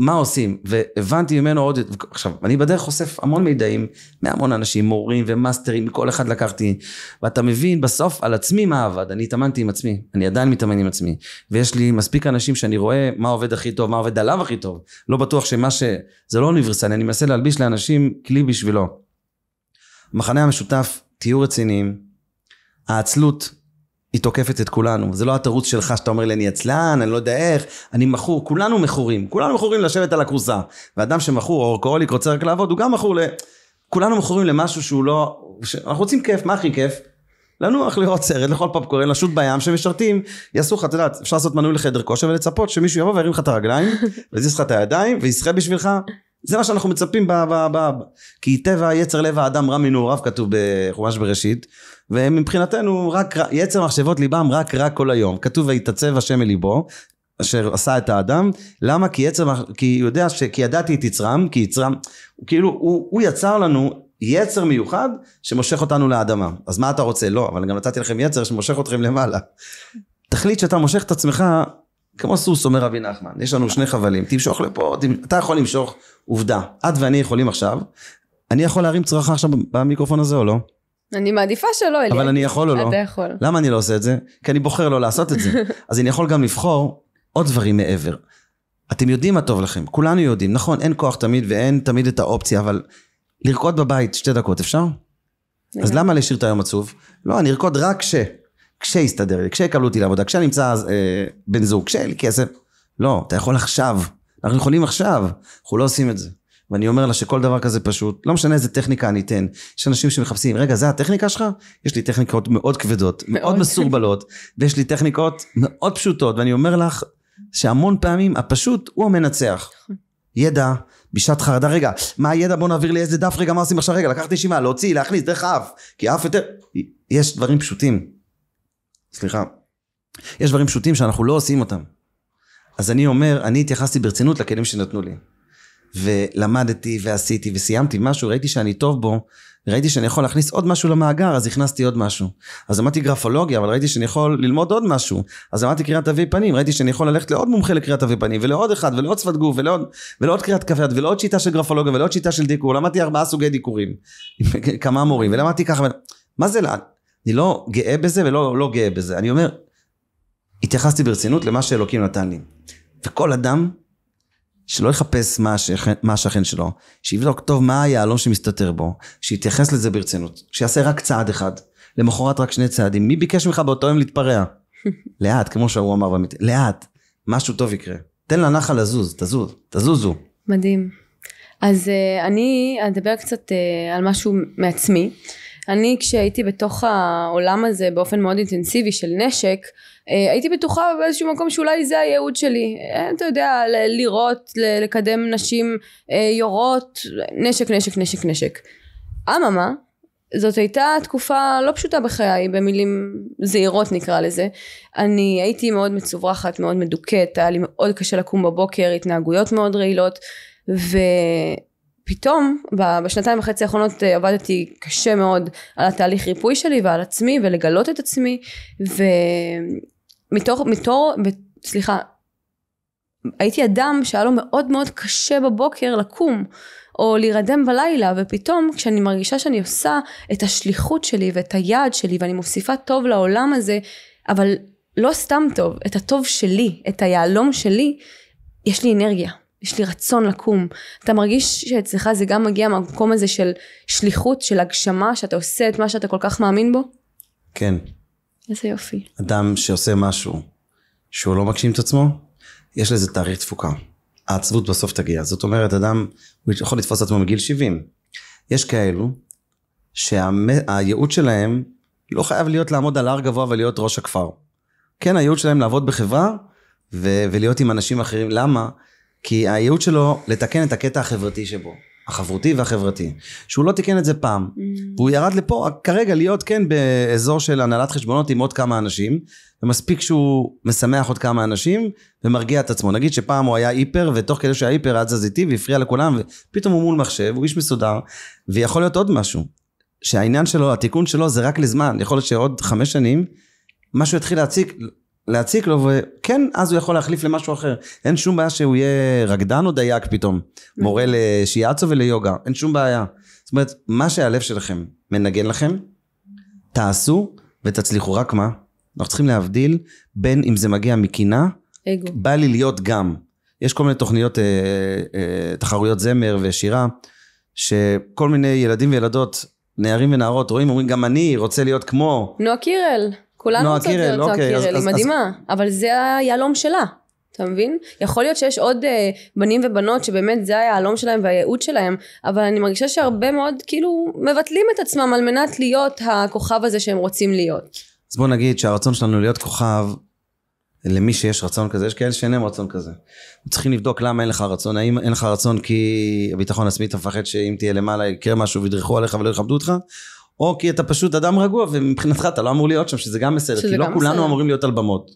מה עושים? והבנתי ממנו עוד... עכשיו, אני בדרך אוסף המון מידעים מהמון אנשים, מורים ומאסטרים, מכל אחד לקחתי. ואתה מבין בסוף על עצמי מה עבד. אני התאמנתי עם עצמי, אני עדיין מתאמן עם עצמי. ויש לי מספיק אנשים שאני רואה מה עובד הכי טוב, מה עובד עליו הכי טוב. לא בטוח שמה ש... זה לא אוניברסלי, אני מנסה להלביש לאנשים כלי בשבילו. המחנה המשותף, תהיו רציניים. העצלות היא תוקפת את כולנו. זה לא התירוץ שלך שאתה אומר לי אני עצלן, אני לא יודע איך, אני מכור, כולנו מכורים, כולנו מכורים לשבת על הכוסה. ואדם שמכור, או אורקוהוליק רוצה רק לעבוד, הוא גם מכור ל... כולנו מכורים למשהו שהוא לא... ש... אנחנו רוצים כיף, מה הכי כיף? לנוח, לראות סרט, לאכול פופקורן, לשוט בים, שמשרתים, יעשו לך, אתה יודע, אפשר לעשות מנוי לחדר כושר ולצפות שמישהו יבוא וירים לך את הרגליים, ויזיז לך את הידיים, וישחה בשבילך. זה מה שאנחנו מצפים ב... ב, ב, ב. כי טבע יצר לב האדם רע מנעוריו, כתוב בחומש בראשית. ומבחינתנו, רק, יצר מחשבות ליבם רק רע כל היום. כתוב ויתעצב השם מליבו, אשר עשה את האדם. למה? כי יצר, כי הוא יודע ש... כי ידעתי את יצרם, כי יצרם, כאילו, הוא, הוא יצר לנו יצר מיוחד שמושך אותנו לאדמה. אז מה אתה רוצה? לא, אבל גם נתתי לכם יצר שמושך אתכם למעלה. תחליט שאתה מושך את עצמך כמו סוס, אומר אבי נחמן. יש לנו שני חבלים, תמשוך לפה, ת... אתה יכול למשוך. עובדה, את ואני יכולים עכשיו. אני יכול להרים צרחה עכשיו במיקרופון הזה או לא? אני מעדיפה שלא, אלי. אבל אני יכול או לא? אתה יכול. למה אני לא עושה את זה? כי אני בוחר לא לעשות את זה. אז אני יכול גם לבחור עוד דברים מעבר. אתם יודעים מה טוב לכם, כולנו יודעים. נכון, אין כוח תמיד ואין תמיד את האופציה, אבל לרקוד בבית שתי דקות אפשר? אז למה להשאיר את היום עצוב? לא, אני ארקוד רק כש... כשיסתדר לי, כשיקבלו אותי לעבודה, כשנמצא אה, בן זוג, כשאין לי כסף. לא, אתה יכול עכשיו. אנחנו יכולים עכשיו, אנחנו לא עושים את זה. ואני אומר לה שכל דבר כזה פשוט, לא משנה איזה טכניקה אני אתן, יש אנשים שמחפשים, רגע, זה הטכניקה שלך? יש לי טכניקות מאוד כבדות, מאוד, מסורבלות, ויש לי טכניקות מאוד פשוטות, ואני אומר לך שהמון פעמים הפשוט הוא המנצח. ידע, בשעת חרדה, רגע, מה הידע? בוא נעביר לי איזה דף, רגע, מה עושים עכשיו? רגע, לקחת נשימה, להוציא, להכניס, דרך האף, כי האף יותר... יש דברים פשוטים, סליחה, יש דברים פשוטים שאנחנו לא עושים אותם. אז אני אומר, אני התייחסתי ברצינות לכלים שנתנו לי. ולמדתי ועשיתי וסיימתי משהו, ראיתי שאני טוב בו, ראיתי שאני יכול להכניס עוד משהו למאגר, אז הכנסתי עוד משהו. אז למדתי גרפולוגיה, אבל ראיתי שאני יכול ללמוד עוד משהו. אז למדתי קריאת תווי פנים, ראיתי שאני יכול ללכת לעוד מומחה לקריאת תווי פנים, ולעוד אחד, ולעוד שפת גוף, ולעוד, ולעוד קריאת כף ולעוד שיטה של גרפולוגיה, ולעוד שיטה של דיקור. למדתי ארבעה סוגי דיקורים, כמה מורים, ולמדתי ככה, ול... מה זה, אני לא גאה בזה ולא לא גאה בזה. אני אומר, התייחסתי ברצינות למה שאלוקים נתן לי. וכל אדם שלא יחפש מה, השכן, מה השכן שלו, שיבדוק טוב מה היהלום שמסתתר בו, שיתייחס לזה ברצינות, שיעשה רק צעד אחד, למחרת רק שני צעדים. מי ביקש ממך באותו יום להתפרע? לאט, כמו שהוא אמר באמת, לאט, משהו טוב יקרה. תן לנחל לזוז, תזוז, תזוזו. מדהים. אז uh, אני אדבר קצת uh, על משהו מעצמי. אני כשהייתי בתוך העולם הזה באופן מאוד אינטנסיבי של נשק, אה, הייתי בטוחה באיזשהו מקום שאולי זה הייעוד שלי אה, אתה יודע לראות לקדם נשים אה, יורות נשק נשק נשק נשק אממה זאת הייתה תקופה לא פשוטה בחיי במילים זהירות נקרא לזה אני הייתי מאוד מצוברחת מאוד מדוכאת היה לי מאוד קשה לקום בבוקר התנהגויות מאוד רעילות ו... פתאום בשנתיים וחצי האחרונות אה, עבדתי קשה מאוד על התהליך ריפוי שלי ועל עצמי ולגלות את עצמי ומתוך מתור, סליחה, הייתי אדם שהיה לו מאוד מאוד קשה בבוקר לקום או להירדם בלילה ופתאום כשאני מרגישה שאני עושה את השליחות שלי ואת היעד שלי ואני מוסיפה טוב לעולם הזה אבל לא סתם טוב, את הטוב שלי, את היהלום שלי, יש לי אנרגיה. יש לי רצון לקום. אתה מרגיש שאצלך זה גם מגיע מהמקום הזה של שליחות, של הגשמה, שאתה עושה את מה שאתה כל כך מאמין בו? כן. איזה יופי. אדם שעושה משהו שהוא לא מגשים את עצמו, יש לזה תאריך תפוקה. העצבות בסוף תגיע. זאת אומרת, אדם, הוא יכול לתפוס את עצמו מגיל 70. יש כאלו שהייעוד שלהם לא חייב להיות לעמוד על הר גבוה ולהיות ראש הכפר. כן, הייעוד שלהם לעבוד בחברה ו- ולהיות עם אנשים אחרים. למה? כי הייעוד שלו לתקן את הקטע החברתי שבו. החברותי והחברתי. שהוא לא תיקן את זה פעם. והוא mm. ירד לפה כרגע להיות כן באזור של הנהלת חשבונות עם עוד כמה אנשים, ומספיק שהוא משמח עוד כמה אנשים ומרגיע את עצמו. נגיד שפעם הוא היה היפר, ותוך כדי שהיה היפר היה תזזיתי והפריע לכולם, ופתאום הוא מול מחשב, הוא איש מסודר, ויכול להיות עוד משהו. שהעניין שלו, התיקון שלו זה רק לזמן, יכול להיות שעוד חמש שנים, משהו יתחיל להציק, להציק לו, וכן, אז הוא יכול להחליף למשהו אחר. אין שום בעיה שהוא יהיה רקדן או דייק פתאום, מורה לשיאצו וליוגה, אין שום בעיה. זאת אומרת, מה שהלב שלכם מנגן לכם, תעשו ותצליחו. רק מה? אנחנו צריכים להבדיל בין אם זה מגיע מקינה, אגו. בא לי להיות גם. יש כל מיני תוכניות, אה, אה, תחרויות זמר ושירה, שכל מיני ילדים וילדות, נערים ונערות, רואים, אומרים, גם אני רוצה להיות כמו... נועה קירל. כולנו רוצות להיות נועה קירל, היא מדהימה, אז... אבל זה היהלום שלה, אתה מבין? יכול להיות שיש עוד uh, בנים ובנות שבאמת זה היהלום שלהם והייעוד שלהם, אבל אני מרגישה שהרבה מאוד כאילו מבטלים את עצמם על מנת להיות הכוכב הזה שהם רוצים להיות. אז בוא נגיד שהרצון שלנו להיות כוכב, למי שיש רצון כזה, יש כאלה שאין להם רצון כזה. צריכים לבדוק למה אין לך רצון, האם אין לך רצון כי הביטחון עצמי אתה מפחד שאם תהיה למעלה יקרה משהו וידרכו עליך ולא יכבדו אותך, או כי אתה פשוט אדם רגוע ומבחינתך אתה לא אמור להיות שם, שזה גם בסדר, שזה כי לא גם לא בסדר. כולנו אמורים להיות על במות.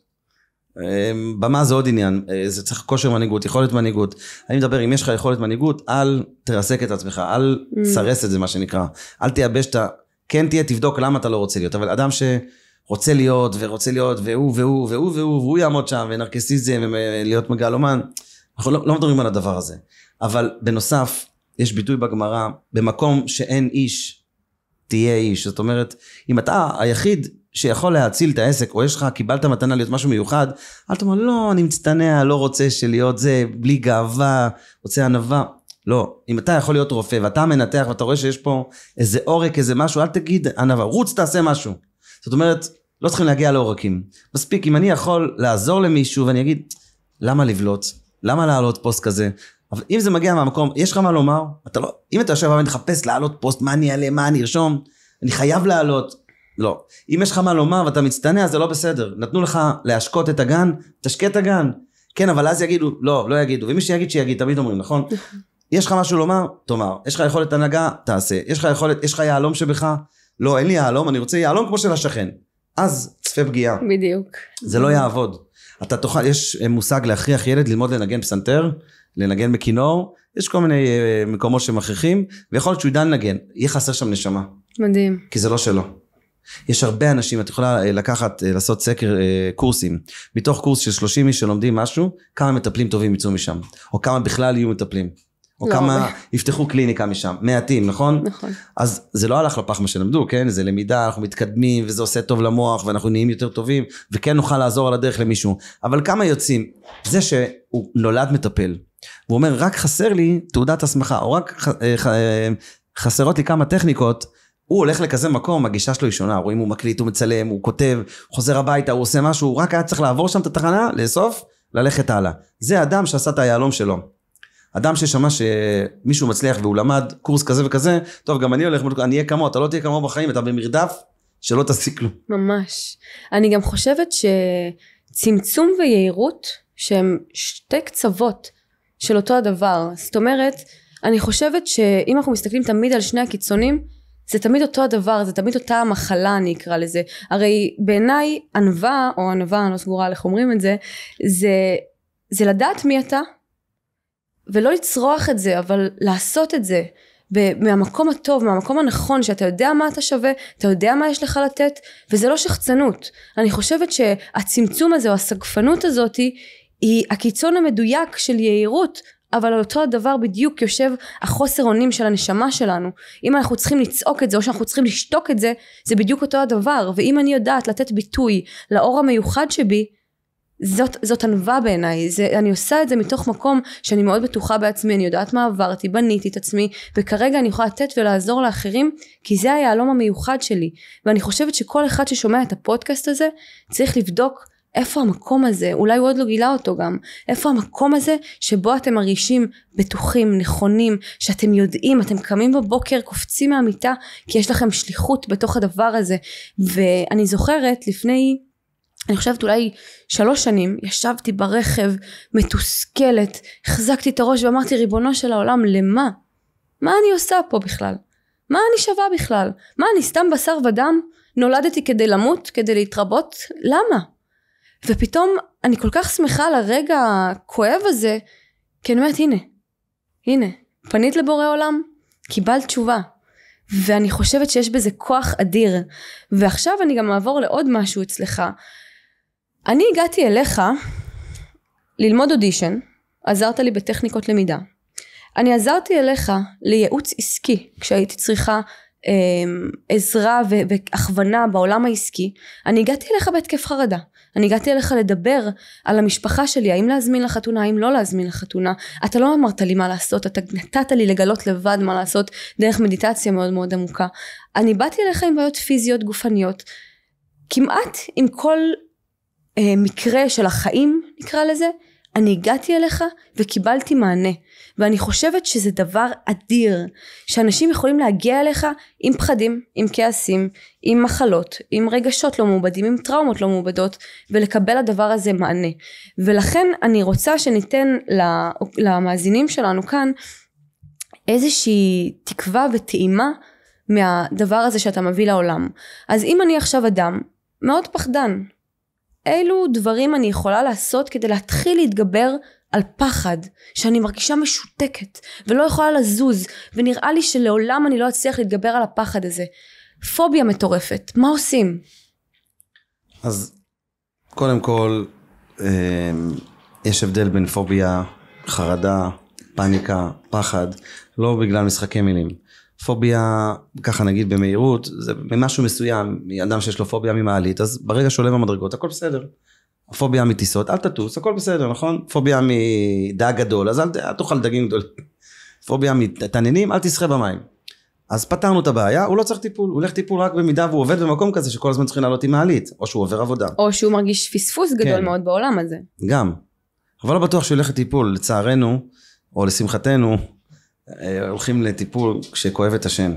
אמ, במה זה עוד עניין, אה, זה צריך כושר מנהיגות, יכולת מנהיגות. אני מדבר, אם יש לך יכולת מנהיגות, אל תרסק את עצמך, אל תסרס mm. את זה, מה שנקרא. אל תייבש את ה... כן תהיה, תבדוק למה אתה לא רוצה להיות, אבל אדם שרוצה להיות, ורוצה להיות, והוא, והוא, והוא, והוא, והוא יעמוד שם, ונרקסיזם, ולהיות מגלומן. אנחנו לא, לא מדברים על הדבר הזה. אבל בנוסף, יש ביטוי בגמרא, במקום שאין איש, תהיה איש. E, זאת אומרת, אם אתה היחיד שיכול להציל את העסק, או יש לך, קיבלת מתנה להיות משהו מיוחד, אל תאמר, לא, אני מצטנע, לא רוצה שלהיות זה, בלי גאווה, רוצה ענווה. לא, אם אתה יכול להיות רופא ואתה מנתח ואתה רואה שיש פה איזה עורק, איזה משהו, אל תגיד ענווה, רוץ תעשה משהו. זאת אומרת, לא צריכים להגיע לעורקים. מספיק, אם אני יכול לעזור למישהו ואני אגיד, למה לבלוט? למה להעלות פוסט כזה? אבל אם זה מגיע מהמקום, יש לך מה לומר, אתה לא, אם אתה יושב ואומר, תחפש להעלות פוסט, מה אני אעלה, מה אני ארשום, אני חייב להעלות. לא. אם יש לך מה לומר ואתה מצטנע, זה לא בסדר. נתנו לך להשקות את הגן, תשקה את הגן. כן, אבל אז יגידו, לא, לא יגידו. ומי שיגיד, שיגיד, תמיד אומרים, נכון? יש לך משהו לומר, תאמר. יש לך יכולת הנהגה, תעשה. יש לך יכולת, יש לך יהלום שבך, לא, אין לי יהלום, אני רוצה יהלום כמו של השכן. אז צפה פגיעה. בדיוק. זה לא יעבוד. אתה תוכל, יש מושג להכריח ילד ללמוד לנגן פסנתר, לנגן בכינור, יש כל מיני אה, מקומות שמכריחים, ויכול להיות שהוא ידע לנגן, יהיה חסר שם נשמה. מדהים. כי זה לא שלו. יש הרבה אנשים, את יכולה אה, לקחת, אה, לעשות סקר קורסים. מתוך קורס של 30 איש שלומדים משהו, כמה מטפלים טובים יצאו משם. או כמה בכלל יהיו מטפלים. או לא כמה הרבה. יפתחו קליניקה משם. מעטים, נכון? נכון. אז זה לא הלך לפח מה שלמדו, כן? זה למידה, אנחנו מתקדמים, וזה עושה טוב למוח, ואנחנו נהיים יותר טובים, וכן נוכל לעזור על הדרך למישהו. אבל כמה יוצאים? זה שהוא נולד מטפל. והוא אומר, רק חסר לי תעודת הסמכה, או רק ח, אה, ח, אה, חסרות לי כמה טכניקות, הוא הולך לכזה מקום, הגישה שלו היא שונה, רואים הוא מקליט, הוא מצלם, הוא כותב, חוזר הביתה, הוא עושה משהו, הוא רק היה צריך לעבור שם את התחנה, לאסוף, ללכת הלאה. זה אדם שעשה את היהלום שלו. אדם ששמע שמישהו מצליח והוא למד קורס כזה וכזה, טוב, גם אני הולך, אני אהיה כמוהו, אתה לא תהיה כמוהו בחיים, אתה במרדף שלא תסיק כלום. ממש. אני גם חושבת שצמצום ויהירות, שהם שתי קצוות של אותו הדבר זאת אומרת אני חושבת שאם אנחנו מסתכלים תמיד על שני הקיצונים זה תמיד אותו הדבר זה תמיד אותה המחלה אני אקרא לזה הרי בעיניי ענווה או ענווה אני לא סגורה על איך אומרים את זה זה זה לדעת מי אתה ולא לצרוח את זה אבל לעשות את זה מהמקום הטוב, מהמקום הנכון, שאתה יודע מה אתה שווה, אתה יודע מה יש לך לתת, וזה לא שחצנות. אני חושבת שהצמצום הזה או הסגפנות הזאת, היא הקיצון המדויק של יהירות אבל על אותו הדבר בדיוק יושב החוסר אונים של הנשמה שלנו. אם אנחנו צריכים לצעוק את זה או שאנחנו צריכים לשתוק את זה, זה בדיוק אותו הדבר. ואם אני יודעת לתת ביטוי לאור המיוחד שבי, זאת, זאת ענווה בעיניי. אני עושה את זה מתוך מקום שאני מאוד בטוחה בעצמי, אני יודעת מה עברתי, בניתי את עצמי, וכרגע אני יכולה לתת ולעזור לאחרים, כי זה היהלום המיוחד שלי. ואני חושבת שכל אחד ששומע את הפודקאסט הזה, צריך לבדוק איפה המקום הזה, אולי הוא עוד לא גילה אותו גם, איפה המקום הזה שבו אתם מרגישים בטוחים, נכונים, שאתם יודעים, אתם קמים בבוקר, קופצים מהמיטה, כי יש לכם שליחות בתוך הדבר הזה. ואני זוכרת לפני אני חושבת אולי שלוש שנים ישבתי ברכב מתוסכלת החזקתי את הראש ואמרתי ריבונו של העולם למה? מה אני עושה פה בכלל? מה אני שווה בכלל? מה אני סתם בשר ודם? נולדתי כדי למות? כדי להתרבות? למה? ופתאום אני כל כך שמחה על הרגע הכואב הזה, כי אני אומרת, הנה, הנה, פנית לבורא עולם, קיבלת תשובה. ואני חושבת שיש בזה כוח אדיר. ועכשיו אני גם אעבור לעוד משהו אצלך. אני הגעתי אליך ללמוד אודישן, עזרת לי בטכניקות למידה. אני עזרתי אליך לייעוץ עסקי כשהייתי צריכה אה, עזרה והכוונה בעולם העסקי. אני הגעתי אליך בהתקף חרדה. אני הגעתי אליך לדבר על המשפחה שלי, האם להזמין לחתונה, האם לא להזמין לחתונה. אתה לא אמרת לי מה לעשות, אתה נתת לי לגלות לבד מה לעשות דרך מדיטציה מאוד מאוד עמוקה. אני באתי אליך עם בעיות פיזיות גופניות, כמעט עם כל אה, מקרה של החיים, נקרא לזה, אני הגעתי אליך וקיבלתי מענה ואני חושבת שזה דבר אדיר שאנשים יכולים להגיע אליך עם פחדים, עם כעסים, עם מחלות, עם רגשות לא מעובדים, עם טראומות לא מעובדות ולקבל לדבר הזה מענה ולכן אני רוצה שניתן למאזינים שלנו כאן איזושהי תקווה וטעימה מהדבר הזה שאתה מביא לעולם אז אם אני עכשיו אדם מאוד פחדן אילו דברים אני יכולה לעשות כדי להתחיל להתגבר על פחד שאני מרגישה משותקת ולא יכולה לזוז ונראה לי שלעולם אני לא אצליח להתגבר על הפחד הזה. פוביה מטורפת, מה עושים? אז קודם כל אמ, יש הבדל בין פוביה, חרדה, פאניקה, פחד, לא בגלל משחקי מילים. פוביה, ככה נגיד במהירות, זה ממשהו מסוים, אדם שיש לו פוביה ממעלית, אז ברגע שעולה במדרגות הכל בסדר. פוביה מטיסות, אל תטוס, הכל בסדר, נכון? פוביה מדג גדול, אז אל, אל תאכל דגים גדולים. פוביה מתעניינים, אל תסחה במים. אז פתרנו את הבעיה, הוא לא צריך טיפול, הוא הולך טיפול רק במידה והוא עובד במקום כזה שכל הזמן צריכים לעלות עם מעלית, או שהוא עובר עבודה. או שהוא מרגיש פספוס גדול כן. מאוד בעולם הזה. גם. אבל לא בטוח שהוא ילך לטיפול, לצערנו, או לשמחתנו, אה, הולכים לטיפול כשכואב את השן.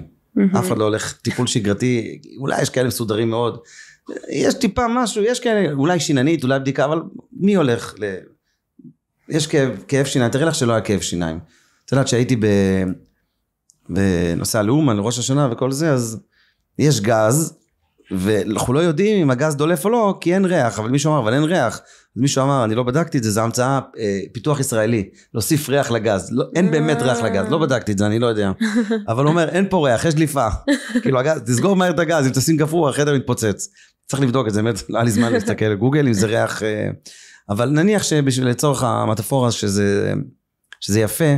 אף אחד לא הולך טיפול שגרתי, אולי יש כאלה מסודרים מאוד. יש טיפה משהו, יש כאלה, אולי שיננית, אולי בדיקה, אבל מי הולך ל... יש כאב, כאב שיניים, תארי לך שלא היה כאב שיניים. את יודעת שהייתי ב... בנושא הלאומן, ראש השנה וכל זה, אז יש גז, ואנחנו לא יודעים אם הגז דולף או לא, כי אין ריח, אבל מישהו אמר, אבל אין ריח. אז מישהו אמר, אני לא בדקתי את זה, זה המצאה, אה, פיתוח ישראלי, להוסיף ריח לגז. לא, אין באמת ריח לגז, לא בדקתי את זה, אני לא יודע. אבל הוא אומר, אין פה ריח, יש דליפה. כאילו, הגז, תסגור מהר את הגז, אם תשים גפרור, החדר מתפוצץ. צריך לבדוק את זה, באמת, לא היה לי זמן להסתכל לגוגל, אם זה ריח... אה, אבל נניח שבשביל לצורך המטאפורה שזה, שזה יפה,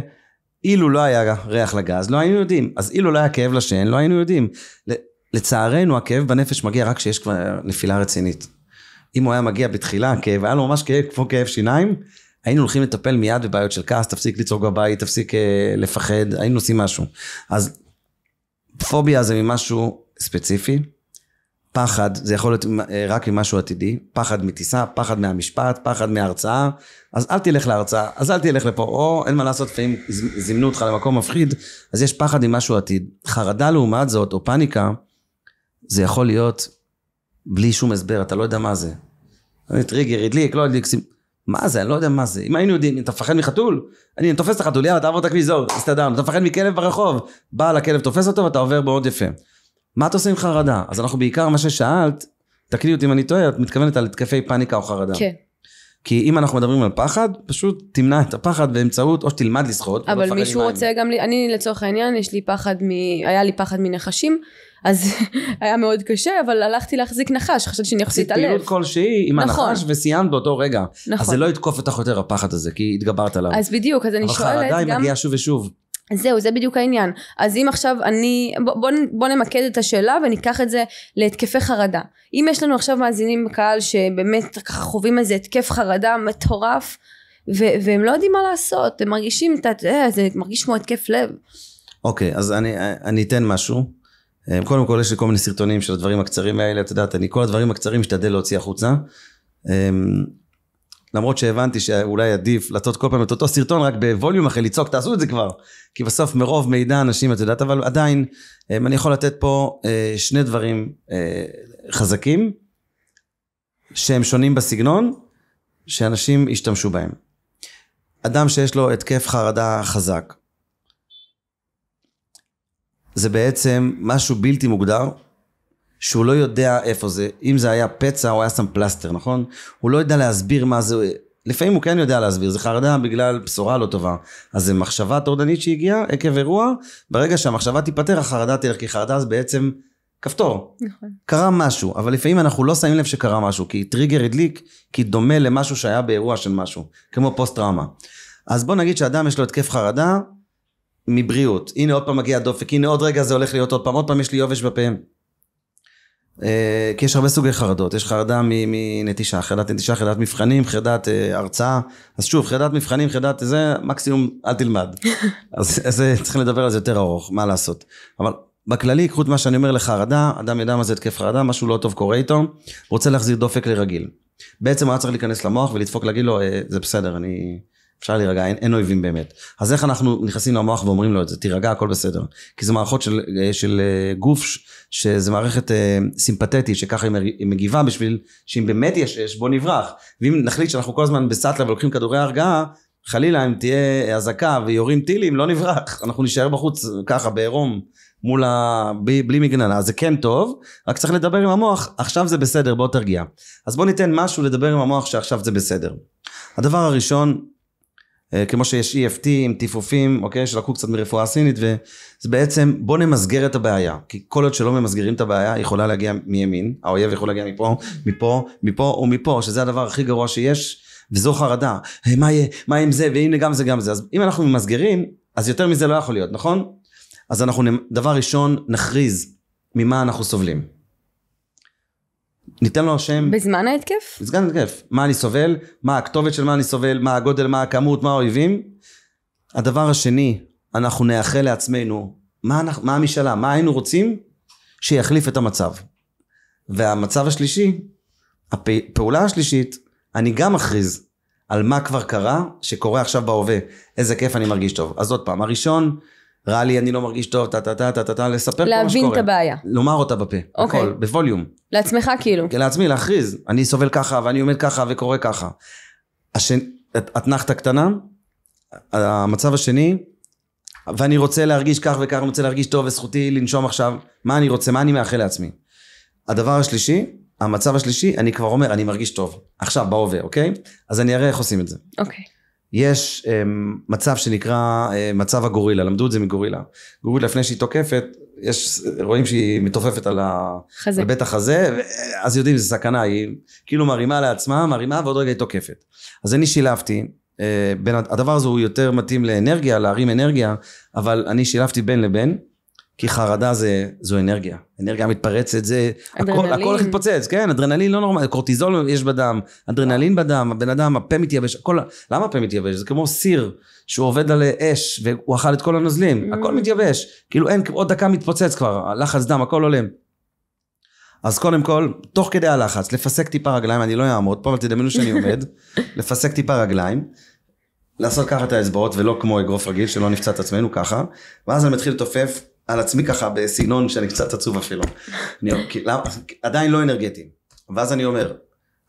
אילו לא היה ריח לגז, לא היינו יודעים. אז אילו לא היה כאב לשן, לא היינו יודעים. לצערנו, הכאב בנפש מגיע רק כשיש כבר נפילה רצינית. אם הוא היה מגיע בתחילה, הכאב היה לו ממש כאב, כמו כאב שיניים, היינו הולכים לטפל מיד בבעיות של כעס, תפסיק לצעוק בבית, תפסיק אה, לפחד, היינו עושים משהו. אז פוביה זה ממשהו ספציפי. פחד, זה יכול להיות אה, רק ממשהו עתידי, פחד מטיסה, פחד מהמשפט, פחד מההרצאה, אז אל תלך להרצאה, אז אל תלך לפה, או אין מה לעשות, לפעמים זימנו אותך למקום מפחיד, אז יש פחד ממשהו עתיד. חרדה לעומת זאת, או פאניקה, זה יכול להיות בלי שום הסבר, אתה לא יודע מה זה. אני טריגר, הדליק, לא הדליק, מה זה, אני לא יודע מה זה. אם היינו יודעים, אם אתה מפחד מחתול, אני תופס את החתול, יאללה, תעבור את הכביש, זהו, הסתדרנו. אתה מפחד מכלב ברחוב, בעל הכלב תופס אותו ואתה עובר מאוד יפה. מה אתה עושה עם חרדה? אז אנחנו בעיקר, מה ששאלת, תקני אותי אם אני טועה, את מתכוונת על התקפי פאניקה או חרדה. כן. כי אם אנחנו מדברים על פחד, פשוט תמנע את הפחד באמצעות, או שתלמד לשחות. לא אבל מישהו רוצה גם, אני לצורך העניין, יש לי פחד מ... היה לי פחד מנחשים, אז היה מאוד קשה, אבל הלכתי להחזיק נחש, חשבתי שאני יחסית עליו. פעילות כלשהי עם נכון. הנחש וסיימת באותו רגע. נכון. אז זה נכון. לא יתקוף אותך יותר הפחד הזה, כי התגברת עליו. אז בדיוק, אז אני שואלת גם... אבל חרדה היא מגיעה שוב ושוב. זהו, זה בדיוק העניין. אז אם עכשיו אני, בוא, בוא, בוא נמקד את השאלה וניקח את זה להתקפי חרדה. אם יש לנו עכשיו מאזינים בקהל שבאמת ככה חווים איזה התקף חרדה מטורף, ו- והם לא יודעים מה לעשות, הם מרגישים, אתה יודע, אה, זה מרגיש כמו התקף לב. אוקיי, okay, אז אני, אני אתן משהו. אמ, קודם כל יש לי כל מיני סרטונים של הדברים הקצרים האלה, את יודעת, אני כל הדברים הקצרים משתדל להוציא החוצה. אמ, למרות שהבנתי שאולי עדיף לעשות כל פעם את אותו סרטון, רק בווליום אחרי לצעוק, תעשו את זה כבר. כי בסוף מרוב מידע אנשים, את יודעת, אבל עדיין, אמ, אני יכול לתת פה אה, שני דברים אה, חזקים, שהם שונים בסגנון, שאנשים ישתמשו בהם. אדם שיש לו התקף חרדה חזק, זה בעצם משהו בלתי מוגדר, שהוא לא יודע איפה זה. אם זה היה פצע, הוא היה שם פלסטר, נכון? הוא לא יודע להסביר מה זה... לפעמים הוא כן יודע להסביר, זה חרדה בגלל בשורה לא טובה. אז זו מחשבה טורדנית שהגיעה עקב אירוע, ברגע שהמחשבה תיפתר, החרדה תלך, כי חרדה זה בעצם כפתור. נכון. קרה משהו, אבל לפעמים אנחנו לא שמים לב שקרה משהו, כי טריגר הדליק, כי דומה למשהו שהיה באירוע של משהו, כמו פוסט טראומה. אז בוא נגיד שאדם יש לו התקף חרדה, מבריאות. הנה עוד פעם מגיע הדופק, הנה עוד רגע זה הולך להיות עוד פעם, עוד פעם יש לי יובש בפיהם. אה, כי יש הרבה סוגי חרדות, יש חרדה מנטישה, חרדת נטישה, חרדת מבחנים, חרדת אה, הרצאה, אז שוב, חרדת מבחנים, חרדת זה, מקסימום אל תלמד. אז, אז צריך לדבר על זה יותר ארוך, מה לעשות. אבל בכללי, קחו את מה שאני אומר לחרדה, אדם ידע מה זה התקף חרדה, משהו לא טוב קורה איתו, רוצה להחזיר דופק לרגיל. בעצם הוא היה צריך להיכנס למוח ולדפוק, להגיד לו, אה, זה בסדר, אני... אפשר להירגע, אין, אין אויבים באמת. אז איך אנחנו נכנסים למוח ואומרים לו את זה, תירגע, הכל בסדר. כי זה מערכות של, אה, של אה, גוף, שזה מערכת אה, סימפתטית, שככה היא מגיבה בשביל שאם באמת יש אש, בוא נברח. ואם נחליט שאנחנו כל הזמן בסאטלה ולוקחים כדורי הרגעה, חלילה אם תהיה אזעקה ויורים טילים, לא נברח. אנחנו נישאר בחוץ אה, ככה, בעירום. מול ה... בלי, בלי מגננה, אז זה כן טוב, רק צריך לדבר עם המוח, עכשיו זה בסדר, בוא תרגיע. אז בוא ניתן משהו לדבר עם המוח שעכשיו זה בסדר. הדבר הראשון אה, כמו שיש EFT עם טיפופים, אוקיי, שלקחו קצת מרפואה סינית, וזה בעצם, בוא נמסגר את הבעיה. כי כל עוד שלא ממסגרים את הבעיה, היא יכולה להגיע מימין, האויב יכול להגיע מפה, מפה, מפה ומפה, שזה הדבר הכי גרוע שיש, וזו חרדה. Hey, אה, מה יהיה, מה עם זה, והנה גם זה, גם זה. אז אם אנחנו ממסגרים, אז יותר מזה לא יכול להיות, נכון? אז אנחנו, דבר ראשון, נכריז ממה אנחנו סובלים. ניתן לו השם. בזמן ההתקף? בזמן ההתקף. מה אני סובל, מה הכתובת של מה אני סובל, מה הגודל, מה הכמות, מה האויבים. הדבר השני, אנחנו נאחל לעצמנו, מה, אנחנו, מה המשאלה, מה היינו רוצים שיחליף את המצב. והמצב השלישי, הפעולה השלישית, אני גם אכריז על מה כבר קרה, שקורה עכשיו בהווה. איזה כיף אני מרגיש טוב. אז עוד פעם, הראשון, רע לי, אני לא מרגיש טוב, טה טה טה טה טה, לספר כל מה שקורה. להבין את הבעיה. לומר אותה בפה. Okay. אוקיי. הכל, בווליום. לעצמך כאילו. לעצמי, להכריז. אני סובל ככה, ואני עומד ככה, וקורא ככה. השני, אתנחתא קטנה, המצב השני, ואני רוצה להרגיש כך וכך, אני רוצה להרגיש טוב, וזכותי לנשום עכשיו, מה אני רוצה, מה אני מאחל לעצמי. הדבר השלישי, המצב השלישי, אני כבר אומר, אני מרגיש טוב. עכשיו, בהווה, אוקיי? אז אני אראה איך עושים את זה. אוקיי. יש אמ, מצב שנקרא אה, מצב הגורילה, למדו את זה מגורילה. גורילה לפני שהיא תוקפת, יש, רואים שהיא מתופפת על, על בית החזה, אז יודעים זה סכנה, היא כאילו מרימה לעצמה, מרימה ועוד רגע היא תוקפת. אז אני שילבתי, אה, בין, הדבר הזה הוא יותר מתאים לאנרגיה, להרים אנרגיה, אבל אני שילבתי בין לבין, כי חרדה זה, זו אנרגיה. אנרגיה מתפרצת, זה... אדרנלין. הכל, הולך להתפוצץ, כן, אדרנלין לא נורמלי, קורטיזול יש בדם, אדרנלין בדם, הבן אדם, הפה מתייבש, הכל... למה הפה מתייבש? זה כמו סיר שהוא עובד על אש, והוא אכל את כל הנוזלים, mm. הכל מתייבש. כאילו אין, עוד דקה מתפוצץ כבר, לחץ דם, הכל עולם. אז קודם כל, תוך כדי הלחץ, לפסק טיפה רגליים, אני לא אעמוד פה, אבל תדמיינו שאני עומד, לפסק טיפה רגליים, לעשות ככה את האצבעות, ולא כמו אגרוף רגיל, שלא נפצע את עצמנו ככה, ואז אני מתחיל לתופף על עצמי ככה בסגנון שאני קצת עצוב אפילו. אני, כי, למה, עדיין לא אנרגטי. ואז אני אומר,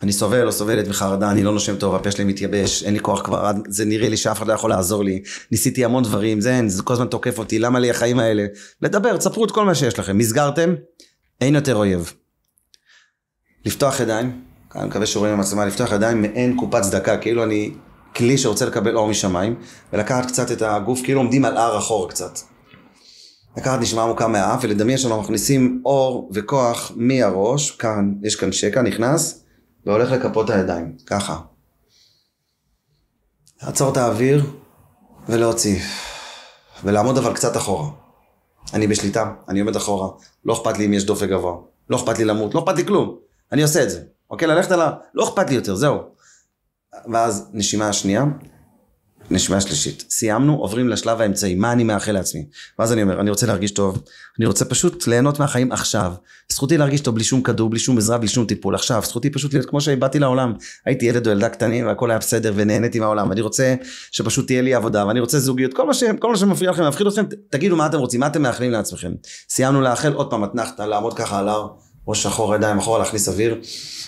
אני סובל או סובלת מחרדה, אני לא נושם טוב, הפה שלי מתייבש, אין לי כוח כבר, זה נראה לי שאף אחד לא יכול לעזור לי. ניסיתי המון דברים, זה, אין, זה כל הזמן תוקף אותי, למה לי החיים האלה? לדבר, תספרו את כל מה שיש לכם. מסגרתם, אין יותר אויב. לפתוח ידיים, אני מקווה שרואים במצלמה, לפתוח ידיים מעין קופת צדקה, כאילו אני כלי שרוצה לקבל אור משמיים, ולקחת קצת את הגוף, כאילו עומדים על הר אחורה קצת. לקחת נשימה עמוקה מהאף ולדמיין שאנחנו מכניסים אור וכוח מהראש, כאן, יש כאן שקע, נכנס, והולך לכפות הידיים, ככה. לעצור את האוויר ולהוציא, ולעמוד אבל קצת אחורה. אני בשליטה, אני עומד אחורה, לא אכפת לי אם יש דופק גבוה, לא אכפת לי למות, לא אכפת לי כלום, אני עושה את זה. אוקיי, ללכת על ה... לא אכפת לי יותר, זהו. ואז נשימה שנייה, נשימה שלישית. סיימנו, עוברים לשלב האמצעי, מה אני מאחל לעצמי? ואז אני אומר, אני רוצה להרגיש טוב, אני רוצה פשוט ליהנות מהחיים עכשיו. זכותי להרגיש טוב בלי שום כדור, בלי שום עזרה, בלי שום טיפול. עכשיו, זכותי פשוט להיות כמו שבאתי לעולם. הייתי ילד או ילדה קטנים והכל היה בסדר ונהניתי מהעולם. אני רוצה שפשוט תהיה לי עבודה, ואני רוצה זוגיות. כל מה, ש... כל מה שמפריע לכם, מפחיד אתכם, תגידו מה אתם רוצים, מה אתם מאחלים לעצמכם. סיימנו לאחל, עוד פעם אתנחתא, לעמוד ככה על הר, ראש אחורה, ידיים אחורה, להכניס אוויר.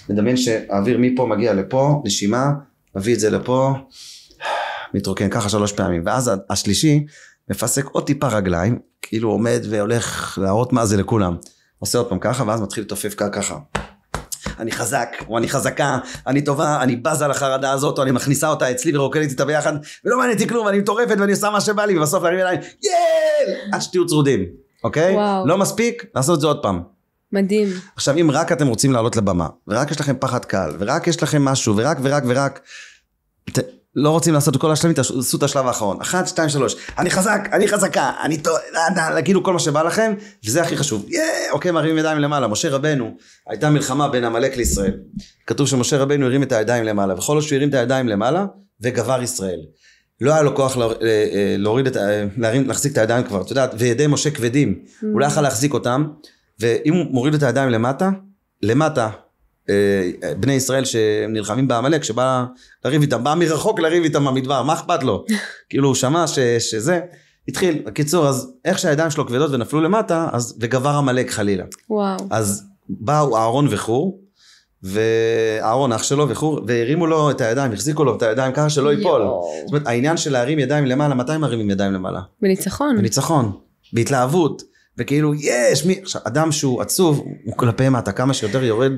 מדמיין שהאוויר מפה מגיע לפה, נשימה, מביא את זה לפה. מתרוקן ככה שלוש פעמים, ואז השלישי מפסק עוד טיפה רגליים, כאילו עומד והולך להראות מה זה לכולם. עושה עוד פעם ככה, ואז מתחיל לתופף ככה. אני חזק, או אני חזקה, אני טובה, אני בזה לחרדה הזאת, או אני מכניסה אותה אצלי ורוקדת איתה ביחד, ולא מעניין אותי כלום, אני מטורפת ואני עושה מה שבא לי, ובסוף להרים ידיים, יאל! עד שתהיו צרודים, אוקיי? וואו. לא מספיק, לעשות את זה עוד פעם. מדהים. עכשיו, אם רק אתם רוצים לעלות לבמה, ורק יש לכם פחד קל, ורק יש לכם משהו, ורק ורק ורק, ת... לא רוצים לעשות את כל השלבים, תעשו את השלב האחרון. אחת, שתיים, שלוש. אני חזק, אני חזקה, אני טוב, אה, אה, אה, כאילו כל מה שבא לכם, וזה הכי חשוב. יאה, אוקיי, מרים ידיים למעלה. משה רבנו, הייתה מלחמה בין עמלק לישראל. כתוב שמשה רבנו הרים את הידיים למעלה, וכל עוד שהוא הרים את הידיים למעלה, וגבר ישראל. לא היה לו כוח להוריד את, להרים, להחזיק את הידיים כבר, את יודעת, וידי משה כבדים. הוא לא mm. יכול להחזיק אותם, ואם הוא מוריד את הידיים למטה, למטה אה, בני ישראל שנלחמים בעמלק, שבא לריב איתם, בא מרחוק לריב איתם במדבר, מה אכפת לו? כאילו הוא שמע ש, שזה, התחיל. בקיצור, אז איך שהידיים שלו כבדות ונפלו למטה, אז, וגבר עמלק חלילה. וואו. אז באו אהרון וחור, ואהרון אח שלו וחור, והרימו לו את הידיים, החזיקו לו את הידיים ככה שלא ייפול. זאת אומרת, העניין של להרים ידיים למעלה, מתי מרימים ידיים למעלה? בניצחון. בניצחון, בהתלהבות, וכאילו, יש, מי... עכשיו, אדם שהוא עצוב, הוא כלפי מטה, כמה שיותר יורד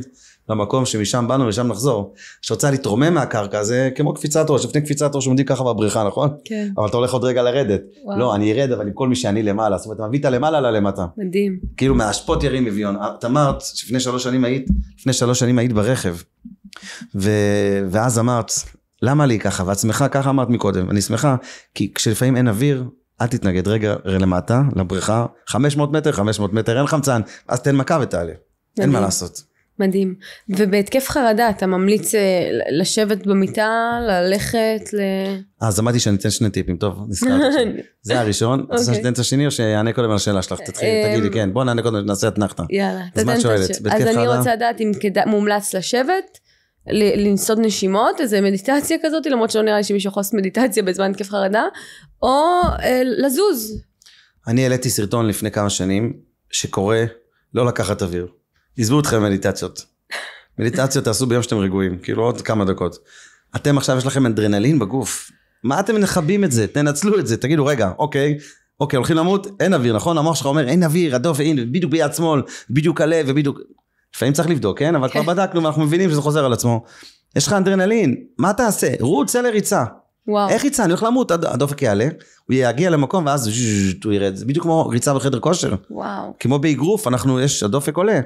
למקום שמשם באנו ושם נחזור. כשרוצה להתרומם מהקרקע זה כמו קפיצת ראש, לפני קפיצת ראש עומדים ככה בבריכה, נכון? כן. אבל אתה הולך עוד רגע לרדת. וואו. לא, אני ארד, אבל עם כל מי שאני למעלה. זאת אומרת, אתה מביא את הלמעלה ללמטה. מדהים. כאילו מהאשפות ירים אביון. את אמרת שלפני שלוש שנים היית, לפני שלוש שנים היית ברכב. ו... ואז אמרת, למה לי ככה? ואת שמחה, ככה אמרת מקודם. אני שמחה, כי כשלפעמים אין אוויר, אל תתנגד רגע למטה, לבריכה, 500 מטר, 500 מטר, אין חמצן, אז תן מכה ותעלה. אין מה לעשות. מדהים. כן. ובהתקף חרדה אתה ממליץ אה, לשבת במיטה, ללכת, ל... אז אמרתי שאני אתן שני טיפים, טוב, נזכרתי. זה הראשון. אז אוקיי. אני אתן את השני או שאענה קודם על השאלה שלך? אה, תגידי, אמ, כן, בוא נענה קודם, נעשה אתנחתא. יאללה, אז מה את שואלת? אז אני רוצה לדעת אם מומלץ לשבת, לנסות נשימות, איזה מדיטציה כזאת, למרות שלא נראה לי שמישהו יכול לעשות מדיטציה בזמן התקף חרדה, או אה, לזוז. אני העליתי סרטון לפני כמה שנים, שקורא לא לקחת אוויר. עזבו אתכם מדיטציות. מדיטציות תעשו ביום שאתם רגועים, כאילו עוד כמה דקות. אתם עכשיו יש לכם אדרנלין בגוף. מה אתם מכבים את זה? תנצלו את זה, תגידו רגע, אוקיי, אוקיי, הולכים למות, אין אוויר, נכון? המוח שלך אומר, אין אוויר, הדוף, אין, בדיוק ביד שמאל, בדיוק הלב, ובדיוק... לפעמים צריך לבדוק, כן? אבל כבר כן. בדקנו ואנחנו מבינים שזה חוזר על עצמו. יש לך אנדרנלין, מה תעשה? רוץ, צא לריצה. וואו. איך יצא? אני הולך למות, הדופק יעלה, הוא יגיע למקום ואז הוא ירד. זה בדיוק כמו ריצה בחדר כושר. וואו. כמו באגרוף, אנחנו, יש, הדופק עולה.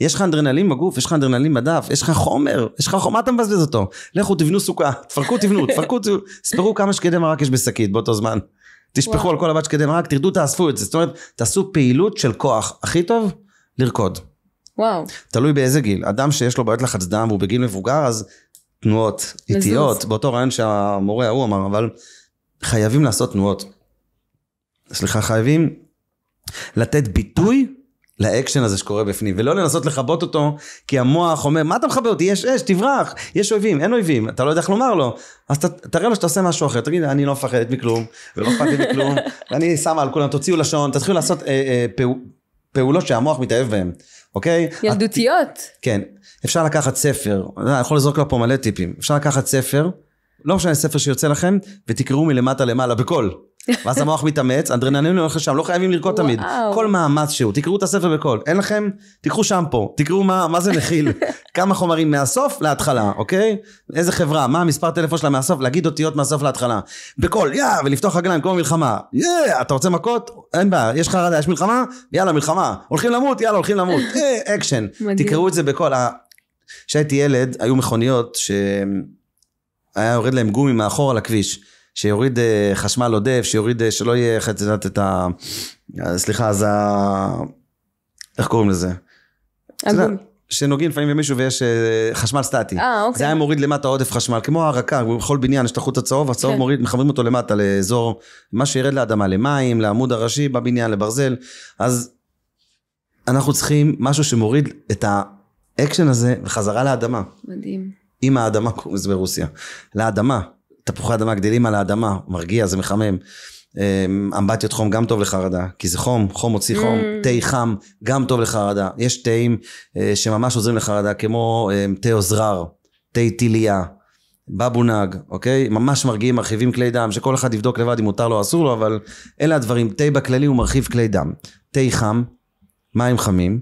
יש לך אנדרנלין בגוף, יש לך אנדרנלין בדף, יש לך חומר, יש לך חומר, מה אתה מבזבז אותו? לכו תבנו סוכה, תפרקו תבנו, תפרקו, תספרו כמה שקדי מרק יש בשקית באותו זמן. תשפכו על כל הבת שקדי מרק, תרדו, תאספו את זה. זאת אומרת, תעשו פעילות של כוח. הכי טוב, לרקוד. וואו. תלוי באיזה גיל. אדם שיש לו בעיות לחץ דם והוא בגיל מבוגר, אז תנועות איטיות, באותו רעיון שהמורה ההוא אמר, אבל חייבים לעשות תנועות. סליחה, חייבים לתת ביטוי לאקשן הזה שקורה בפנים, ולא לנסות לכבות אותו, כי המוח אומר, מה אתה מכבה אותי? יש אש, תברח, יש אויבים, אין אויבים, אתה לא יודע איך לומר לו. אז ת, תראה לו שאתה עושה משהו אחר, תגיד, אני לא מפחדת מכלום, ולא מפחדת מכלום, ואני שמה על כולם, תוציאו לשון, תתחילו לעשות אה, אה, פעול, פעולות שהמוח מתאהב בהן. אוקיי? ילדותיות. את... כן. אפשר לקחת ספר, אה, אני יכול לזרוק לה פה מלא טיפים. אפשר לקחת ספר, לא משנה ספר שיוצא לכם, ותקראו מלמטה למעלה בקול. ואז המוח מתאמץ, אנדרנלין הולך לשם, לא חייבים לרקוד תמיד. כל מאמץ שהוא, תקראו את הספר בקול. אין לכם, תקחו שמפו, תקראו מה, מה זה מכיל. כמה חומרים מהסוף להתחלה, אוקיי? איזה חברה, מה המספר טלפון שלה מהסוף, להגיד אותיות מהסוף להתחלה. בקול, יא, ולפתוח רגליים כמו מלחמה. יא, אתה רוצה מכות? אין בעיה, יש לך רדה, יש מלחמה? יאללה, מלחמה. הולכים למות? יאללה, הולכים למות. אה, אקשן. תקראו את זה בקול. כשהייתי ילד, היו מכוניות שהיה יורד להם גומי מאחור על הכביש. שיוריד אה, חשמל עודף, שיוריד, אה, שלא יהיה, איך את יודעת, את ה... אה, סליחה, אז ה... איך קוראים לזה? הגון. שנוגעים לפעמים במישהו ויש חשמל סטטי. אה, אוקיי. זה היה מוריד למטה עודף חשמל, כמו הרקה, בכל בניין יש את החוט הצהוב, הצהוב כן. מוריד, מחברים אותו למטה לאזור, מה שירד לאדמה, למים, לעמוד הראשי בבניין, לברזל. אז אנחנו צריכים משהו שמוריד את האקשן הזה וחזרה לאדמה. מדהים. עם האדמה, קוראים לזה ברוסיה. לאדמה. תפוחי אדמה גדלים על האדמה, מרגיע, זה מחמם. אמ, אמבטיות חום גם טוב לחרדה, כי זה חום, חום מוציא חום, mm. תה חם גם טוב לחרדה. יש תהים אה, שממש עוזרים לחרדה, כמו אה, תה עוזרר, תה טיליה, בבונג, אוקיי? ממש מרגיעים, מרחיבים כלי דם, שכל אחד יבדוק לבד אם מותר לו או אסור לו, אבל אלה הדברים. תה בכללי הוא מרחיב כלי דם. תה חם, מים חמים,